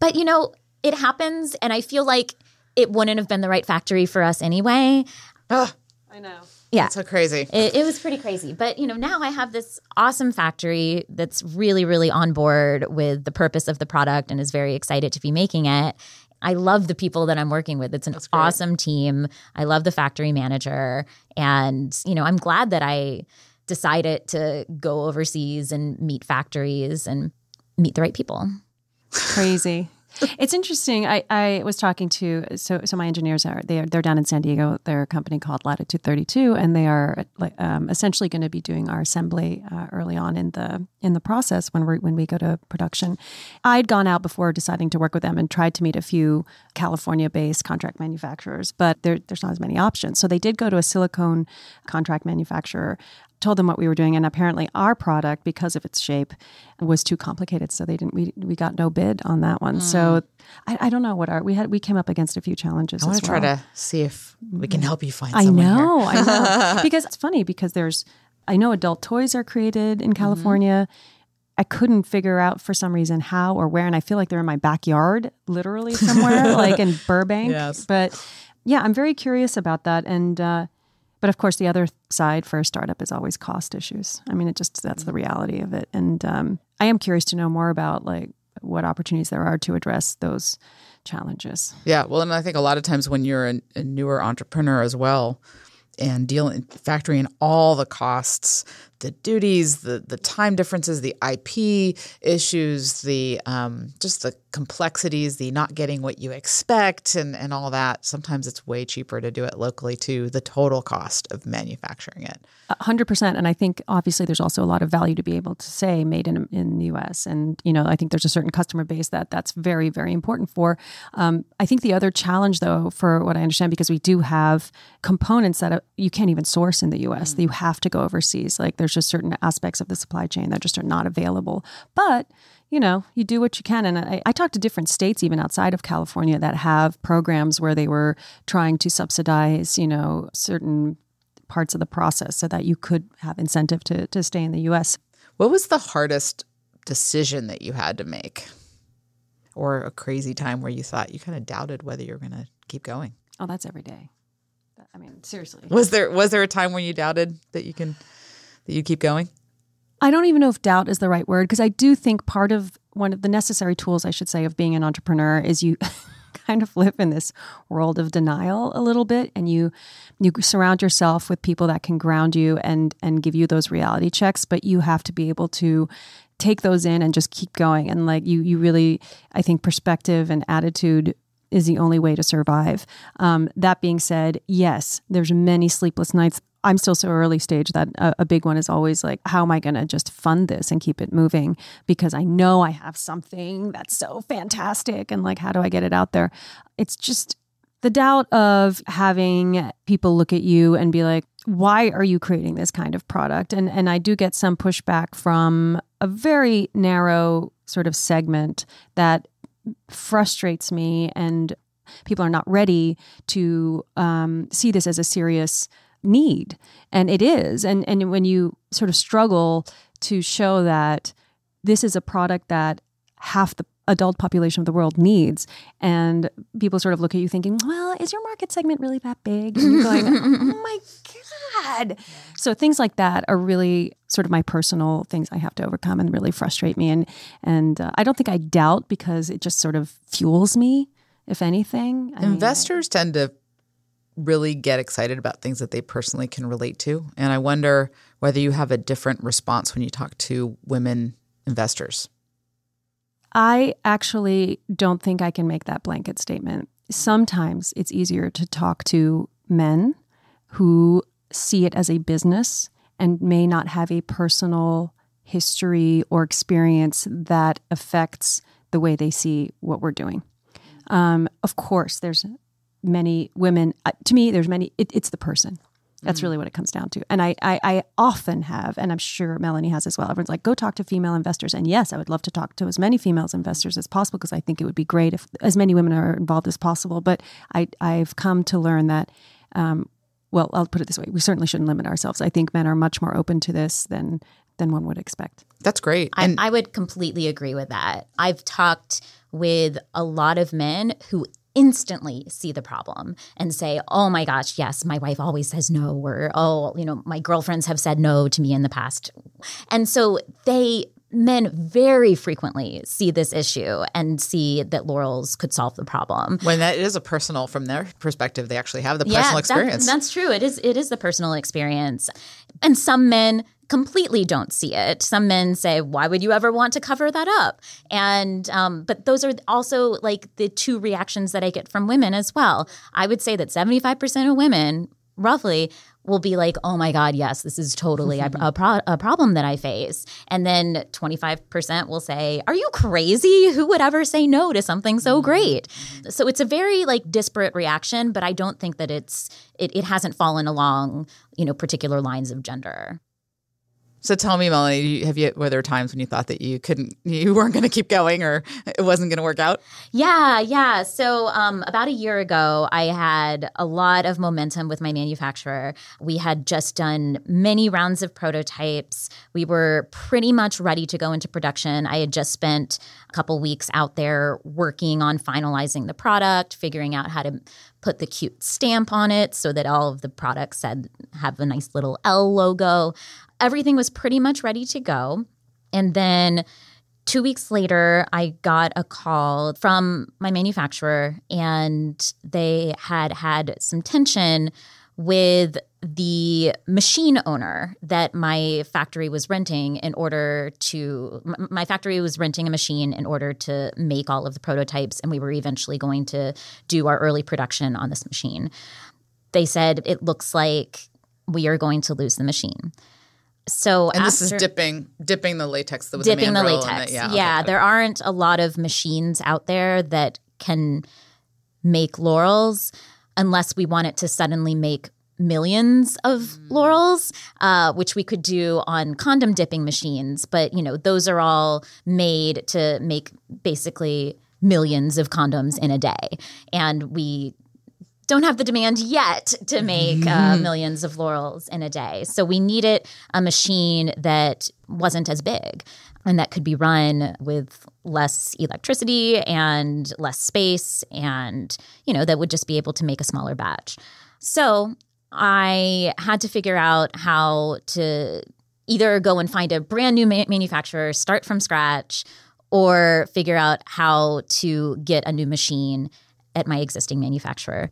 [SPEAKER 3] But you know, it happens. And I feel like it wouldn't have been the right factory for us anyway. Ugh. Ah. I know. Yeah. That's so crazy. It, it, was pretty crazy. But, you know, now I have this awesome factory that's really, really on board with the purpose of the product and is very excited to be making it. I love the people that I'm working with. It's an awesome team. I love the factory manager. And, you know, I'm glad that I decided to go overseas and meet factories and meet the right people. Crazy it's interesting. I, I was talking to
[SPEAKER 1] so so my engineers are they are they're down in San Diego. They're a company called Latitude Thirty Two, and they are um, essentially going to be doing our assembly uh, early on in the in the process when we when we go to production. I'd gone out before deciding to work with them and tried to meet a few California based contract manufacturers, but there, there's not as many options. So they did go to a silicone contract manufacturer told them what we were doing, and apparently our product, because of its shape, was too complicated, so they didn't. We, we got no bid on that one. Mm. So hmm. I, I, don't know what our we had. We came up against a few challenges. I want to well. try to
[SPEAKER 2] see if we can
[SPEAKER 1] help you find. I know, I know, because it's funny because there's. I know adult toys are created in mm-hmm. California. Mm-hmm. I couldn't figure out for some reason how or where, and I feel like they're in my backyard, literally somewhere, like in Burbank. Yes. But yeah, I'm very curious about that, and. Uh, but of course, the other side for a startup is always cost issues. I mean, it just that's the mm. reality of it. And um, I am curious to know more about like what opportunities there are to address those challenges.
[SPEAKER 2] Yeah, well, and I think a lot of times when you're a, a newer entrepreneur as well, and dealing factoring in all the costs the duties, the the time differences, the IP issues, the um, just the complexities, the not getting what you expect, and and all that. Sometimes it's way cheaper to do it locally to the total cost of manufacturing it.
[SPEAKER 1] hundred percent. And I think obviously there's also a lot of value to be able to say made in in the U.S. And you know I think there's a certain customer base that that's very very important for. Um, I think the other challenge though, for what I understand, because we do have components that uh, you can't even source in the U.S. Mm. That you have to go overseas. Like there's there's just certain aspects of the supply chain that just are not available. But you know, you do what you can. And I, I talked to different states, even outside of California, that have programs where they were trying to subsidize, you know, certain parts of the process so
[SPEAKER 2] that you could have incentive to, to stay in the US. What was the hardest decision that you had to make? Or a crazy time where you thought you kind of doubted whether you're going to keep going?
[SPEAKER 1] Oh, that's every day. I mean, seriously.
[SPEAKER 2] Was there was there a time when you doubted that you can that you keep going?
[SPEAKER 1] I don't even know if doubt is the right word because I do think part of one of the necessary tools, I should say, of being an entrepreneur is you kind of live in this world of denial a little bit and you you surround yourself with people that can ground you and and give you those reality checks but you have to be able to take those in and just keep going and like you you really i think perspective and attitude is the only way to survive. Um, that being said, yes, there's many sleepless nights I'm still so early stage that a, a big one is always like, how am I going to just fund this and keep it moving? Because I know I have something that's so fantastic. And like, how do I get it out there? It's just the doubt of having people look at you and be like, why are you creating this kind of product? And, and I do get some pushback from a very narrow sort of segment that frustrates me and people are not ready to um, see this as a serious need and it is and and when you sort of struggle to show that this is a product that half the adult population of the world needs and people sort of look at you thinking well is your market segment really that big and you're going oh my god so things like that are really sort of my personal things i have to overcome and really frustrate me and and uh, i don't think i doubt because it just sort of fuels me if anything I
[SPEAKER 2] investors mean, I, tend to really get excited about things that they personally can relate to. And I wonder whether you have a different response when you talk to women investors.
[SPEAKER 1] I actually don't think I can make that blanket statement. Sometimes it's easier to talk to men who see it as a business and may not have a personal history or experience that affects the way they see what we're doing. Um, of course, there's many women. Uh, to me, there's many. It, it's the person. That's mm. really what it comes down to. And I, I, I often have, and I'm sure Melanie has as well. Everyone's like, go talk to female investors. And yes, I would love to talk to as many female investors as possible because I think it would be great if as many women are involved as possible. But I, I've come to learn that. Um, well, I'll put it this way: we certainly shouldn't limit ourselves. I think men are much more open to this than than one would expect.
[SPEAKER 3] That's great. I, and- I would completely agree with that. I've talked with a lot of men who instantly see the problem and say, oh my gosh, yes, my wife always says no, or oh, you know, my girlfriends have said no to me in the past. And so they, men very frequently see this issue and see that laurels could solve the problem. When that is a personal from their perspective, they actually have the personal yeah, that, experience. that's true. It is it is the personal experience. And some men completely don't see it. Some men say, "Why would you ever want to cover that up?" And um, but those are also like the two reactions that I get from women as well. I would say that seventy five percent of women, roughly, will be like, oh my God, yes, this is totally a, mm-hmm. a, pro- a, problem that I face. And then 25% will say, are you crazy? Who would ever say no to something so mm-hmm. great? So it's a very like disparate reaction, but I don't think that it's, it, it hasn't fallen along, you know, particular lines of gender.
[SPEAKER 2] So tell me, Melanie, have you were there times when you thought that you couldn't, you weren't going to keep going, or it wasn't going to work out?
[SPEAKER 3] Yeah, yeah. So um, about a year ago, I had a lot of momentum with my manufacturer. We had just done many rounds of prototypes. We were pretty much ready to go into production. I had just spent a couple weeks out there working on finalizing the product, figuring out how to put the cute stamp on it so that all of the products said have a nice little L logo everything was pretty much ready to go. And then two weeks later, I got a call from my manufacturer, and they had had some tension with the machine owner that my factory was renting in order to my factory was renting a machine in order to make all of the prototypes and we were eventually going to do our early production on this machine they said it looks like we are going to lose the machine so and after, this is
[SPEAKER 2] dipping dipping the latex that was dipping the latex. The, yeah, yeah there
[SPEAKER 3] aren't a lot of machines out there that can make laurels unless we want it to suddenly make millions of mm. laurels, uh, which we could do on condom dipping machines. But you know, those are all made to make basically millions of condoms in a day, and we don't have the demand yet to make uh, mm-hmm. millions of laurels in a day. So we needed a machine that wasn't as big and that could be run with less electricity and less space and you know that would just be able to make a smaller batch. So I had to figure out how to either go and find a brand new ma- manufacturer, start from scratch, or figure out how to get a new machine at my existing manufacturer.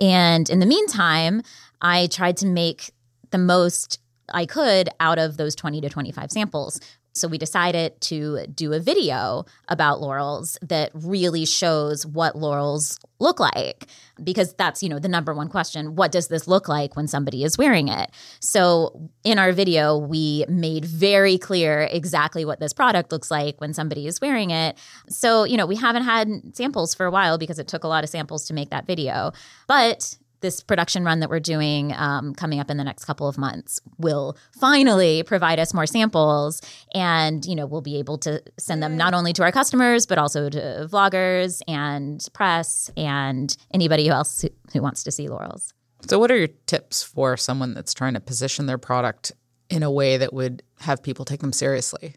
[SPEAKER 3] And in the meantime, I tried to make the most I could out of those 20 to 25 samples, so we decided to do a video about laurels that really shows what laurels look like because that's, you know, the number one question, what does this look like when somebody is wearing it? So in our video, we made very clear exactly what this product looks like when somebody is wearing it. So, you know, we haven't had samples for a while because it took a lot of samples to make that video. But this production run that we're doing um, coming up in the next couple of months will finally provide us more samples and you know we'll be able to send them not only to our customers but also to vloggers and press and anybody else who, who wants to see laurels
[SPEAKER 2] so what are your tips for someone that's trying to position their product in a way that would have people take them seriously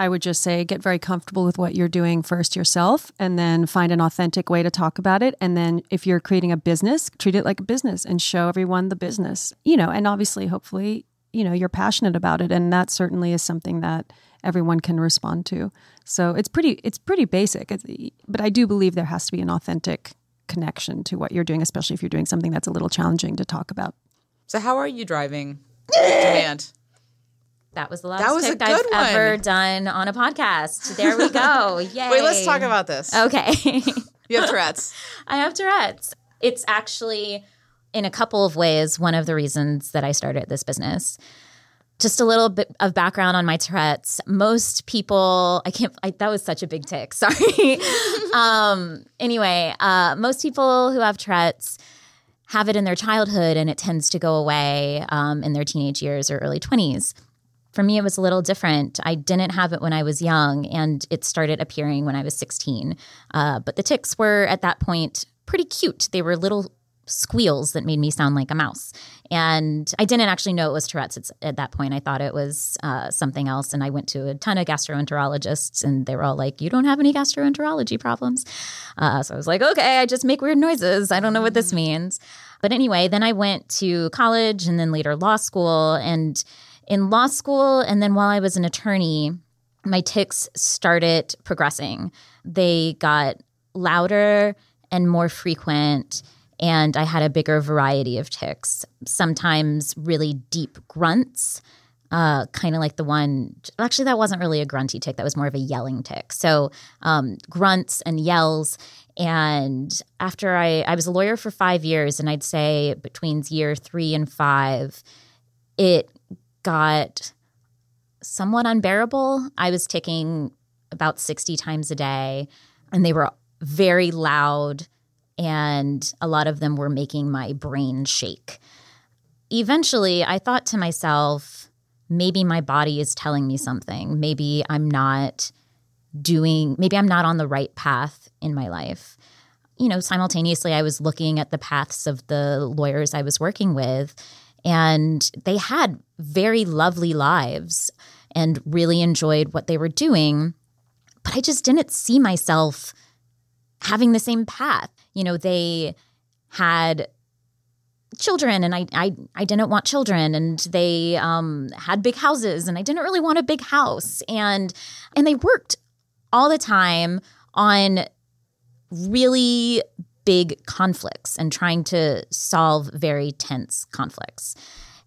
[SPEAKER 3] I would just say get
[SPEAKER 1] very comfortable with what you're doing first yourself and then find an authentic way to talk about it. And then if you're creating a business, treat it like a business and show everyone the business, you know, and obviously, hopefully, you know, you're passionate about it. And that certainly is something that everyone can respond to. So it's pretty, it's pretty basic, it's, but I do believe there has to be an authentic connection to what you're doing, especially if you're doing something that's a little challenging to talk about.
[SPEAKER 3] So how are you
[SPEAKER 2] driving
[SPEAKER 3] demand? that was the last that was pick I've one. ever done on a podcast. There we go. Yay. Wait, let's talk about this. Okay. you have Tourette's. I have Tourette's. It's actually, in a couple of ways, one of the reasons that I started this business. Just a little bit of background on my Tourette's. Most people, I can't, I, that was such a big tick. Sorry. um, anyway, uh, most people who have Tourette's, have it in their childhood and it tends to go away um, in their teenage years or early 20s. For me, it was a little different. I didn't have it when I was young, and it started appearing when I was 16. Uh, but the ticks were at that point pretty cute. They were little squeals that made me sound like a mouse. And I didn't actually know it was Tourette's at, that point. I thought it was uh, something else. And I went to a ton of gastroenterologists, and they were all like, You don't have any gastroenterology problems. Uh, so I was like, Okay, I just make weird noises. I don't know what this mm. means. But anyway, then I went to college and then later law school. And in law school and then while I was an attorney, my tics started progressing. They got louder and more frequent, and I had a bigger variety of tics, sometimes really deep grunts. Uh, kind of like the one, actually, that wasn't really a grunty tick. That was more of a yelling tick. So, um, grunts and yells. And after I, I was a lawyer for five years, and I'd say between year three and five, it got somewhat unbearable. I was ticking about 60 times a day, and they were very loud, and a lot of them were making my brain shake. Eventually, I thought to myself, maybe my body is telling me something. Maybe I'm not doing, maybe I'm not on the right path in my life. You know, simultaneously, I was looking at the paths of the lawyers I was working with and they had very lovely lives and really enjoyed what they were doing. But I just didn't see myself having the same path. You know, they had children and I, I I didn't want children and they um, had big houses and I didn't really want a big house and and they worked all the time on really big conflicts and trying to solve very tense conflicts.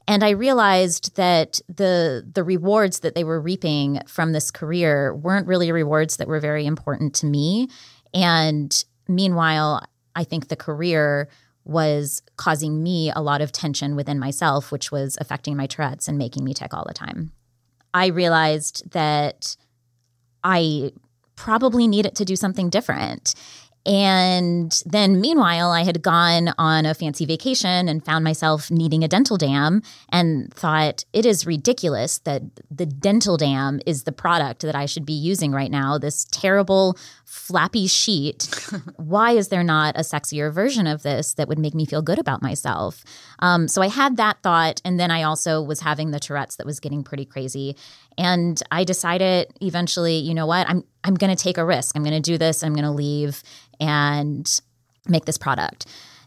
[SPEAKER 3] And I realized that the the rewards that they were reaping from this career weren't really rewards that were very important to me. And meanwhile, I think the career was causing me a lot of tension within myself, which was affecting my Tourette's and making me tick all the time. I realized that I probably needed to do something different. And then, meanwhile, I had gone on a fancy vacation and found myself needing a dental dam and thought it is ridiculous that the dental dam is the product that I should be using right now. This terrible, flappy sheet. Why is there not a sexier version of this that would make me feel good about myself? Um, so I had that thought. And then I also was having the Tourette's that was getting pretty crazy. And I decided eventually, you know what, I'm I'm going to take a risk. I'm going to do this. I'm going to leave and make this product.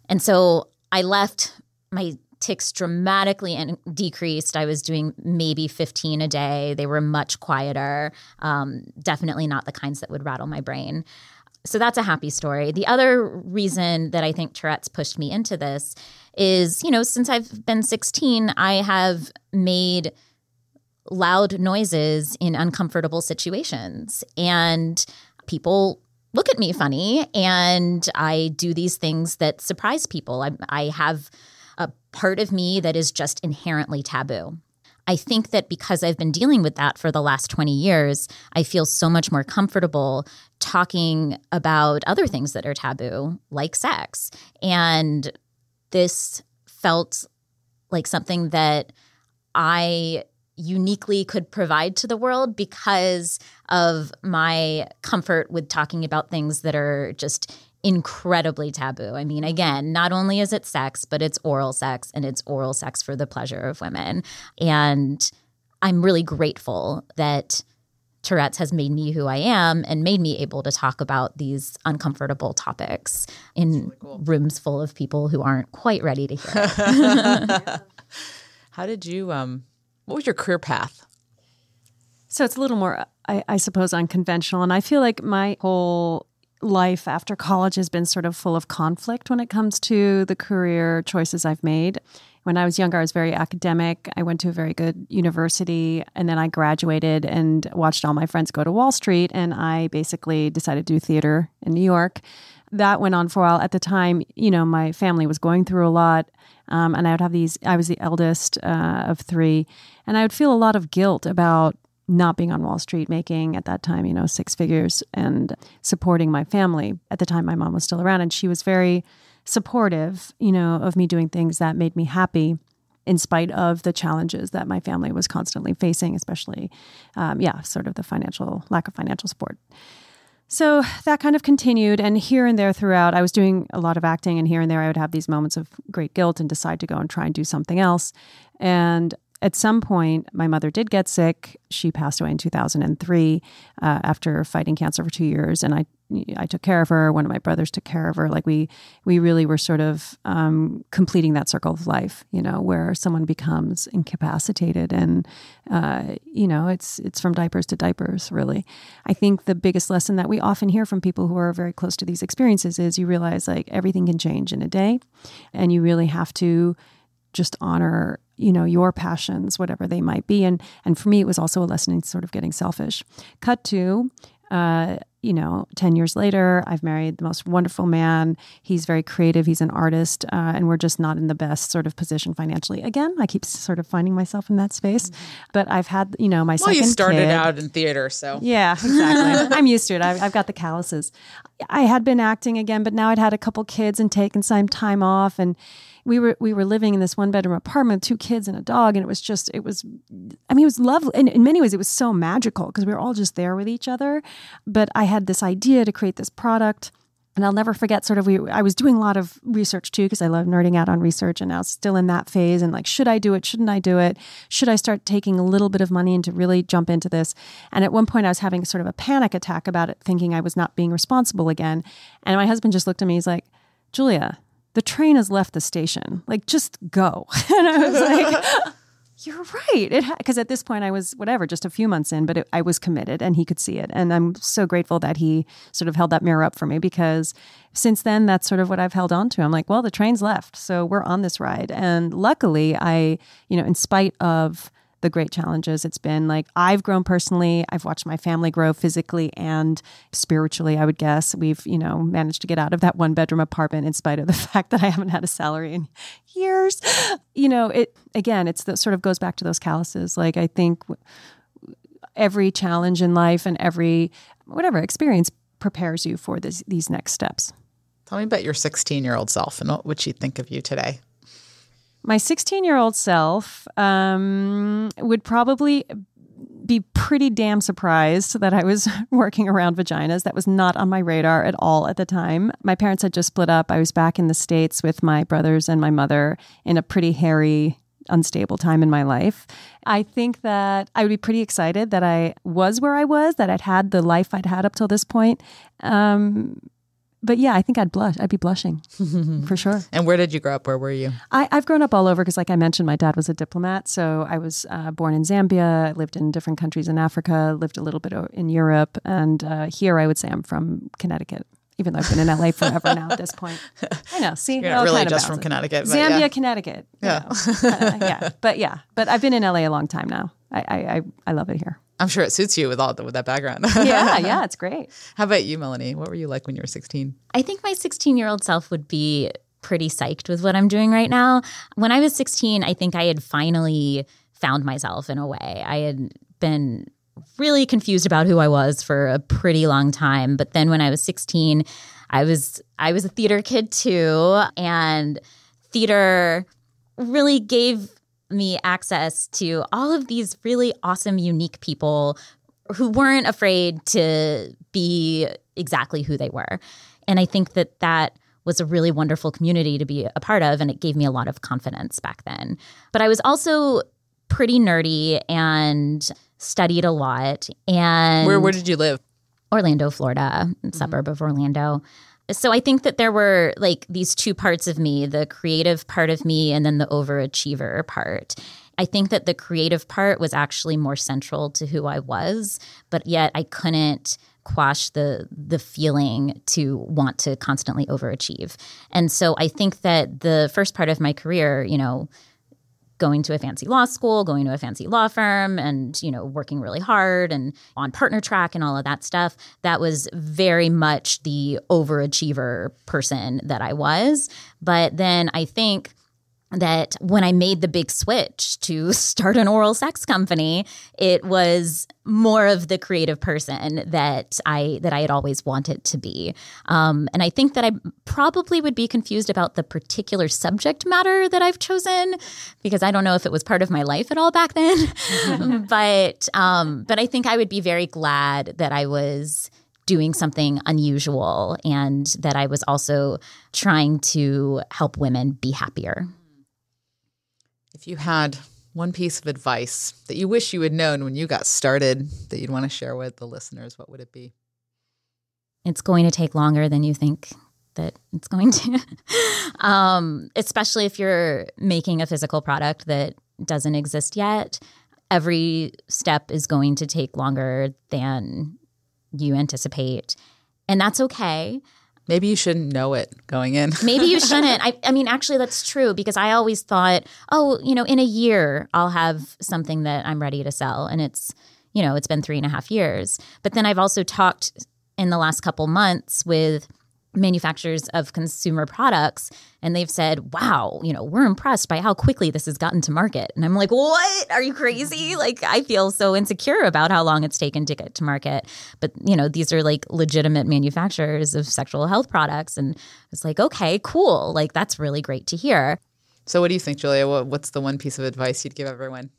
[SPEAKER 3] And so I left my ticks dramatically and decreased. I was doing maybe 15 a day. They were much quieter, um, definitely not the kinds that would rattle my brain. So that's a happy story. The other reason that I think Tourette's pushed me into this is, you know, since I've been 16, I have made – loud noises in uncomfortable situations. And people look at me funny, and I do these things that surprise people. I, I have a part of me that is just inherently taboo. I think that because I've been dealing with that for the last 20 years, I feel so much more comfortable talking about other things that are taboo, like sex. And this felt like something that I uniquely could provide to the world because of my comfort with talking about things that are just incredibly taboo. I mean, again, not only is it sex, but it's oral sex and it's oral sex for the pleasure of women. And I'm really grateful that Tourette's has made me who I am and made me able to talk about these uncomfortable topics in really cool. rooms full of people who aren't quite ready to hear. How
[SPEAKER 2] did you um what was your career path?
[SPEAKER 1] So it's a little more, I, I suppose, unconventional. And I feel like my whole life after college has been sort of full of conflict when it comes to the career choices I've made. When I was younger, I was very academic. I went to a very good university and then I graduated and watched all my friends go to Wall Street. And I basically decided to do theater in New York that went on for a while. At the time, you know, my family was going through a lot, um, and I would have these. I was the eldest uh, of three, and I would feel a lot of guilt about not being on Wall Street, making at that time, you know, six figures and supporting my family. At the time, my mom was still around, and she was very supportive, you know, of me doing things that made me happy in spite of the challenges that my family was constantly facing, especially, um, yeah, sort of the financial lack of financial support. So that kind of continued. And here and there throughout, I was doing a lot of acting, and here and there, I would have these moments of great guilt and decide to go and try and do something else. And at some point, my mother did get sick. She passed away in 2003 uh, after fighting cancer for two years. And I I took care of her. One of my brothers took care of her. Like we, we really were sort of um, completing that circle of life, you know, where someone becomes incapacitated, and uh, you know, it's it's from diapers to diapers. Really, I think the biggest lesson that we often hear from people who are very close to these experiences is you realize like everything can change in a day, and you really have to just honor you know your passions whatever they might be and and for me it was also a lesson in sort of getting selfish cut to uh, you know, 10 years later, I've married the most wonderful man. He's very creative, he's an artist, uh, and we're just not in the best sort of position financially. Again, I keep sort of finding myself in that space, mm-hmm. but I've had, you know, my well, second. Well, you started kid. out in
[SPEAKER 2] theater, so. Yeah, exactly.
[SPEAKER 1] I'm used to it. I've, I've got the calluses. I had been acting again, but now I'd had a couple kids and taken some time off. And, we were we were living in this one bedroom apartment, two kids and a dog, and it was just it was, I mean, it was lovely. And in many ways, it was so magical because we were all just there with each other. But I had this idea to create this product. And I'll never forget sort of we I was doing a lot of research too because I love nerding out on research and I was still in that phase and like should I do it shouldn't I do it should I start taking a little bit of money and to really jump into this and at one point I was having sort of a panic attack about it thinking I was not being responsible again and my husband just looked at me he's like Julia the train has left the station. Like, just go. and I was like, you're right. because at this point I was whatever, just a few months in, but it, I was committed, and he could see it, and I'm so grateful that he sort of held that mirror up for me because since then that's sort of what I've held on to. I'm like, well, the train's left, so we're on this ride, and luckily I, you know, in spite of the great challenges it's been. Like I've grown personally, I've watched my family grow physically and spiritually, I would guess. We've, you know, managed to get out of that one bedroom apartment in spite of the fact that I haven't had a salary in years. You know, it again, it's the sort of goes back to those calluses. Like I think every challenge in life and every whatever experience prepares you for this, these next steps.
[SPEAKER 2] Tell me about your 16 year old self and what would she think of you today?
[SPEAKER 1] my 16 year
[SPEAKER 2] old self
[SPEAKER 1] um, would probably be pretty damn surprised that I was working around vaginas. That was not on my radar at all at the time. My parents had just split up. I was back in the States with my brothers and my mother in a pretty hairy, unstable time in my life. I think that I would be pretty excited that I was where I was, that I'd had the life I'd had up till this point. Um, but yeah, I think I'd blush. I'd be blushing for
[SPEAKER 2] sure. And where did you grow up? Where were you?
[SPEAKER 1] I, have grown up all over because, like I mentioned, my dad was a diplomat. So I was uh, born in Zambia, I lived in different countries in Africa, lived a little bit in Europe. And uh, here I would say I'm from Connecticut even though I've been in LA forever now at this point. I know. See, You're not really kind of just from Connecticut, Zambia, yeah. Connecticut. Yeah, uh, yeah, but yeah, but I've been in LA a long time now. I I, I love it here.
[SPEAKER 2] I'm sure it suits you with all the, with that background. yeah, yeah, it's great. How about you, Melanie? What were you like when you were 16?
[SPEAKER 3] I think my 16 year old self would be pretty psyched with what I'm doing right now. When I was 16, I think I had finally found myself in a way. I had been really confused about who I was for a pretty long time, but then when I was 16, I was I was a theater kid too, and theater really gave me access to all of these really awesome, unique people who weren't afraid to be exactly who they were. And I think that that was a really wonderful community to be a part of. And it gave me a lot of confidence back then. But I was also pretty nerdy and studied a lot. And where, where did you live? Orlando, Florida, mm-hmm. suburb of Orlando so I think that there were like these two parts of me the creative part of me and then the overachiever part. I think that the creative part was actually more central to who I was, but yet I couldn't quash the the feeling to want to constantly overachieve. And so I think that the first part of my career, you know, going to a fancy law school, going to a fancy law firm and, you know, working really hard and on partner track and all of that stuff. That was very much the overachiever person that I was. But then I think that when I made the big switch to start an oral sex company, it was more of the creative person that I that I had always wanted to be. Um, and I think that I probably would be confused about the particular subject matter that I've chosen because I don't know if it was part of my life at all back then. but um, but I think I would be very glad that I was doing something unusual and that I was also trying to help women be happier.
[SPEAKER 2] If you had one piece of advice that you wish you had known when you got started that you'd want to share with the listeners, what would it be?
[SPEAKER 3] It's going to take longer than you think that it's going to, um, especially if you're making a physical product that doesn't exist yet. Every step is going to take longer than you anticipate. And that's okay maybe you shouldn't know it going in. maybe you shouldn't. I, I mean, actually, that's true because I always thought, oh, you know, in a year, I'll have something that I'm ready to sell. And it's, you know, it's been three and a half years. But then I've also talked in the last couple months with manufacturers of consumer products and they've said, wow, you know, we're impressed by how quickly this has gotten to market. And I'm like, what? Are you crazy? Mm-hmm. Like, I feel so insecure about how long it's taken to get to market. But, you know, these are like legitimate manufacturers of sexual health products. And it's like, okay, cool. Like, that's really great to hear.
[SPEAKER 2] So, what do you think, Julia? What's the one piece of advice you'd give everyone?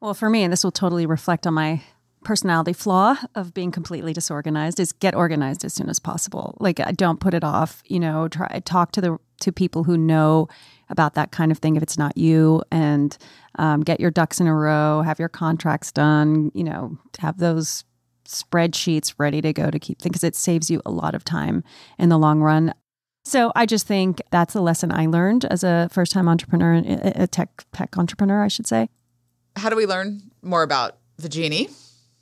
[SPEAKER 1] Well, for me, and this will totally reflect on my personality flaw of being completely disorganized is get organized as soon as possible. Like don't put it off, you know, try talk to the to people who know about that kind of thing if it's not you and um, get your ducks in a row, have your contracts done, you know, have those spreadsheets ready to go to keep things because it saves you a lot of time in the long run. So I just think that's a lesson I learned as a first-time entrepreneur, a tech tech entrepreneur, I should say. How do
[SPEAKER 2] we learn more about the genie?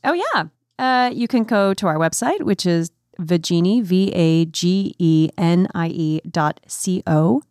[SPEAKER 1] Oh, yeah. Uh, you can go to our website, which is Vagini, V A G E N I E dot C O.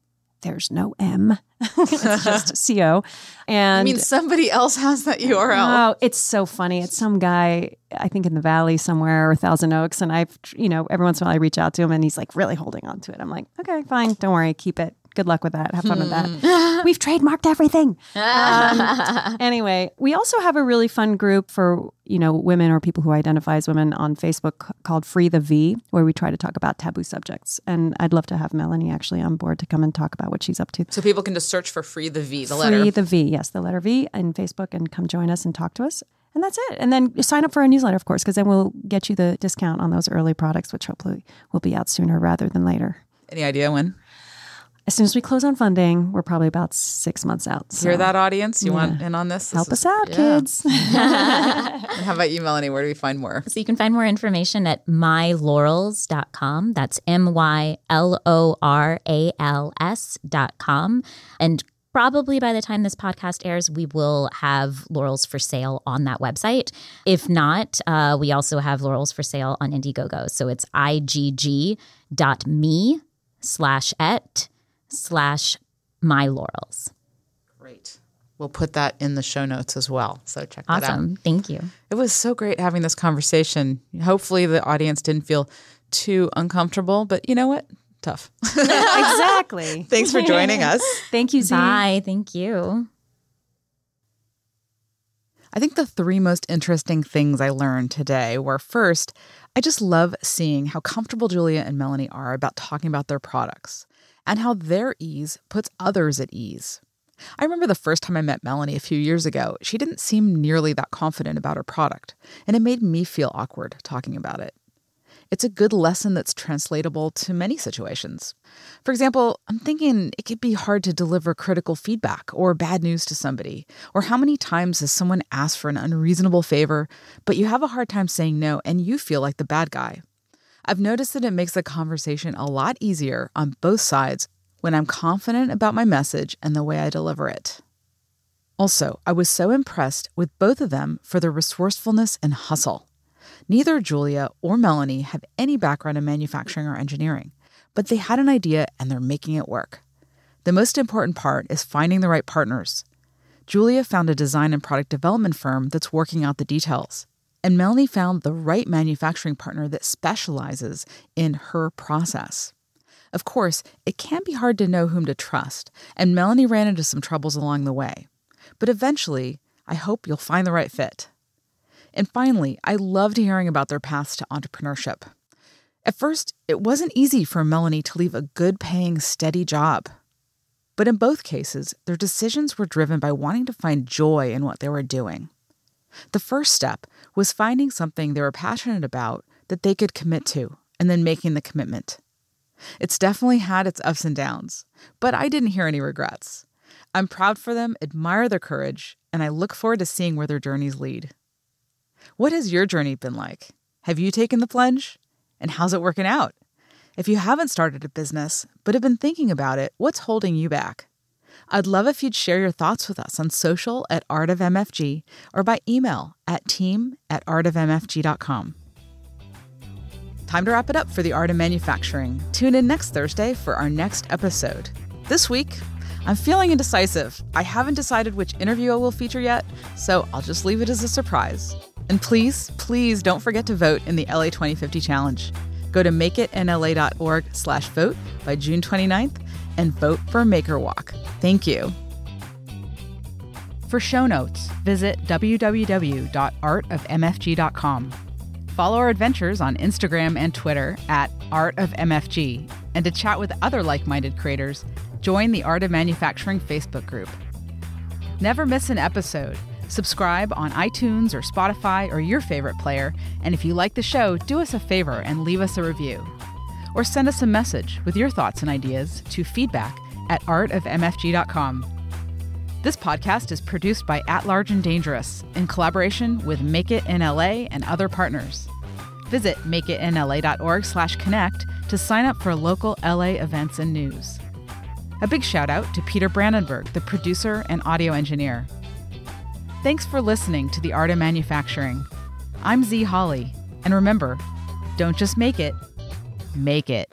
[SPEAKER 1] There's no M. it's just C O. And I mean, somebody else has that URL. Oh, it's so funny. It's some guy, I think in the valley somewhere or Thousand Oaks. And I've, you know, every once in a while I reach out to him and he's like really holding on to it. I'm like, okay, fine. Don't worry. Keep it good luck with that. Have fun with that. Hmm. We've trademarked everything. Um, anyway, we also have a really fun group for you know women or people who identify as women on Facebook called Free the V, where we try to talk about taboo subjects. And I'd love to have Melanie actually on board to come and talk about what she's up to. So
[SPEAKER 2] people can just search for Free the V, the letter. Free the
[SPEAKER 1] V, yes, the letter V, in Facebook, and come join us and talk to us. And that's it. And then sign up for our newsletter, of course, because then we'll get you the discount on those early products, which hopefully will be out sooner rather than later.
[SPEAKER 2] Any idea when? as
[SPEAKER 1] soon as we close on funding, we're probably about six months out. So. Hear that, audience? You yeah. want
[SPEAKER 3] in on this? this Help is, us out, yeah. kids. how about you, Melanie? Where do we find more? So you can find more information at mylaurels.com. That's M Y L O R A L S.com. And probably by the time this podcast airs, we will have Laurels for sale on that website. If not, uh, we also have Laurels for sale on Indiegogo. So it's igg.me slash et slash my laurels. Great. We'll put that in the show notes as
[SPEAKER 2] well. So check awesome. that out. Awesome. Thank you. It was so great having this conversation. Hopefully, the audience didn't feel too uncomfortable, but you know what? Tough.
[SPEAKER 3] exactly. Thanks for joining us. Thank you, Z. Bye. Thank you.
[SPEAKER 2] I think the three most interesting things I learned today were first, I just love seeing how comfortable Julia and Melanie are about talking about their products and how their ease puts others at ease. I remember the first time I met Melanie a few years ago, she didn't seem nearly that confident about her product, and it made me feel awkward talking about it. It's a good lesson that's translatable to many situations. For example, I'm thinking it could be hard to deliver critical feedback or bad news to somebody, or how many times has someone asked for an unreasonable favor, but you have a hard time saying no and you feel like the bad guy? I've noticed that it makes the conversation a lot easier on both sides when I'm confident about my message and the way I deliver it. Also, I was so impressed with both of them for their resourcefulness and hustle. Neither Julia or Melanie have any background in manufacturing or engineering, but they had an idea and they're making it work. The most important part is finding the right partners. Julia found a design and product development firm that's working out the details and Melanie found the right manufacturing partner that specializes in her process. Of course, it can be hard to know whom to trust, and Melanie ran into some troubles along the way. But eventually, I hope you'll find the right fit. And finally, I loved hearing about their paths to entrepreneurship. At first, it wasn't easy for Melanie to leave a good paying, steady job. But in both cases, their decisions were driven by wanting to find joy in what they were doing. The first step was finding something they were passionate about that they could commit to, and then making the commitment. It's definitely had its ups and downs, but I didn't hear any regrets. I'm proud for them, admire their courage, and I look forward to seeing where their journeys lead. What has your journey been like? Have you taken the plunge? And how's it working out? If you haven't started a business, but have been thinking about it, what's holding you back? I'd love if you'd share your thoughts with us on social at Art of MFG or by email at team at artofmfg.com. Time to wrap it up for the art of manufacturing. Tune in next Thursday for our next episode. This week, I'm feeling indecisive. I haven't decided which interview I will feature yet, so I'll just leave it as a surprise. And please, please don't forget to vote in the LA 2050 challenge. Go to slash vote by June 29th and vote for MakerWalk. Thank you. For show notes, visit www.artofmfg.com. Follow our adventures on Instagram and Twitter at artofmfg. And to chat with other like minded creators, join the Art of Manufacturing Facebook group. Never miss an episode. Subscribe on iTunes or Spotify or your favorite player. And if you like the show, do us a favor and leave us a review or send us a message with your thoughts and ideas to feedback at artofmfg.com. This podcast is produced by At Large and Dangerous in collaboration with Make It in LA and other partners. Visit makeitinla.org/connect to sign up for local LA events and news. A big shout out to Peter Brandenburg, the producer and audio engineer. Thanks for listening to The Art of Manufacturing. I'm Z Holly, and remember, don't just make it, make it.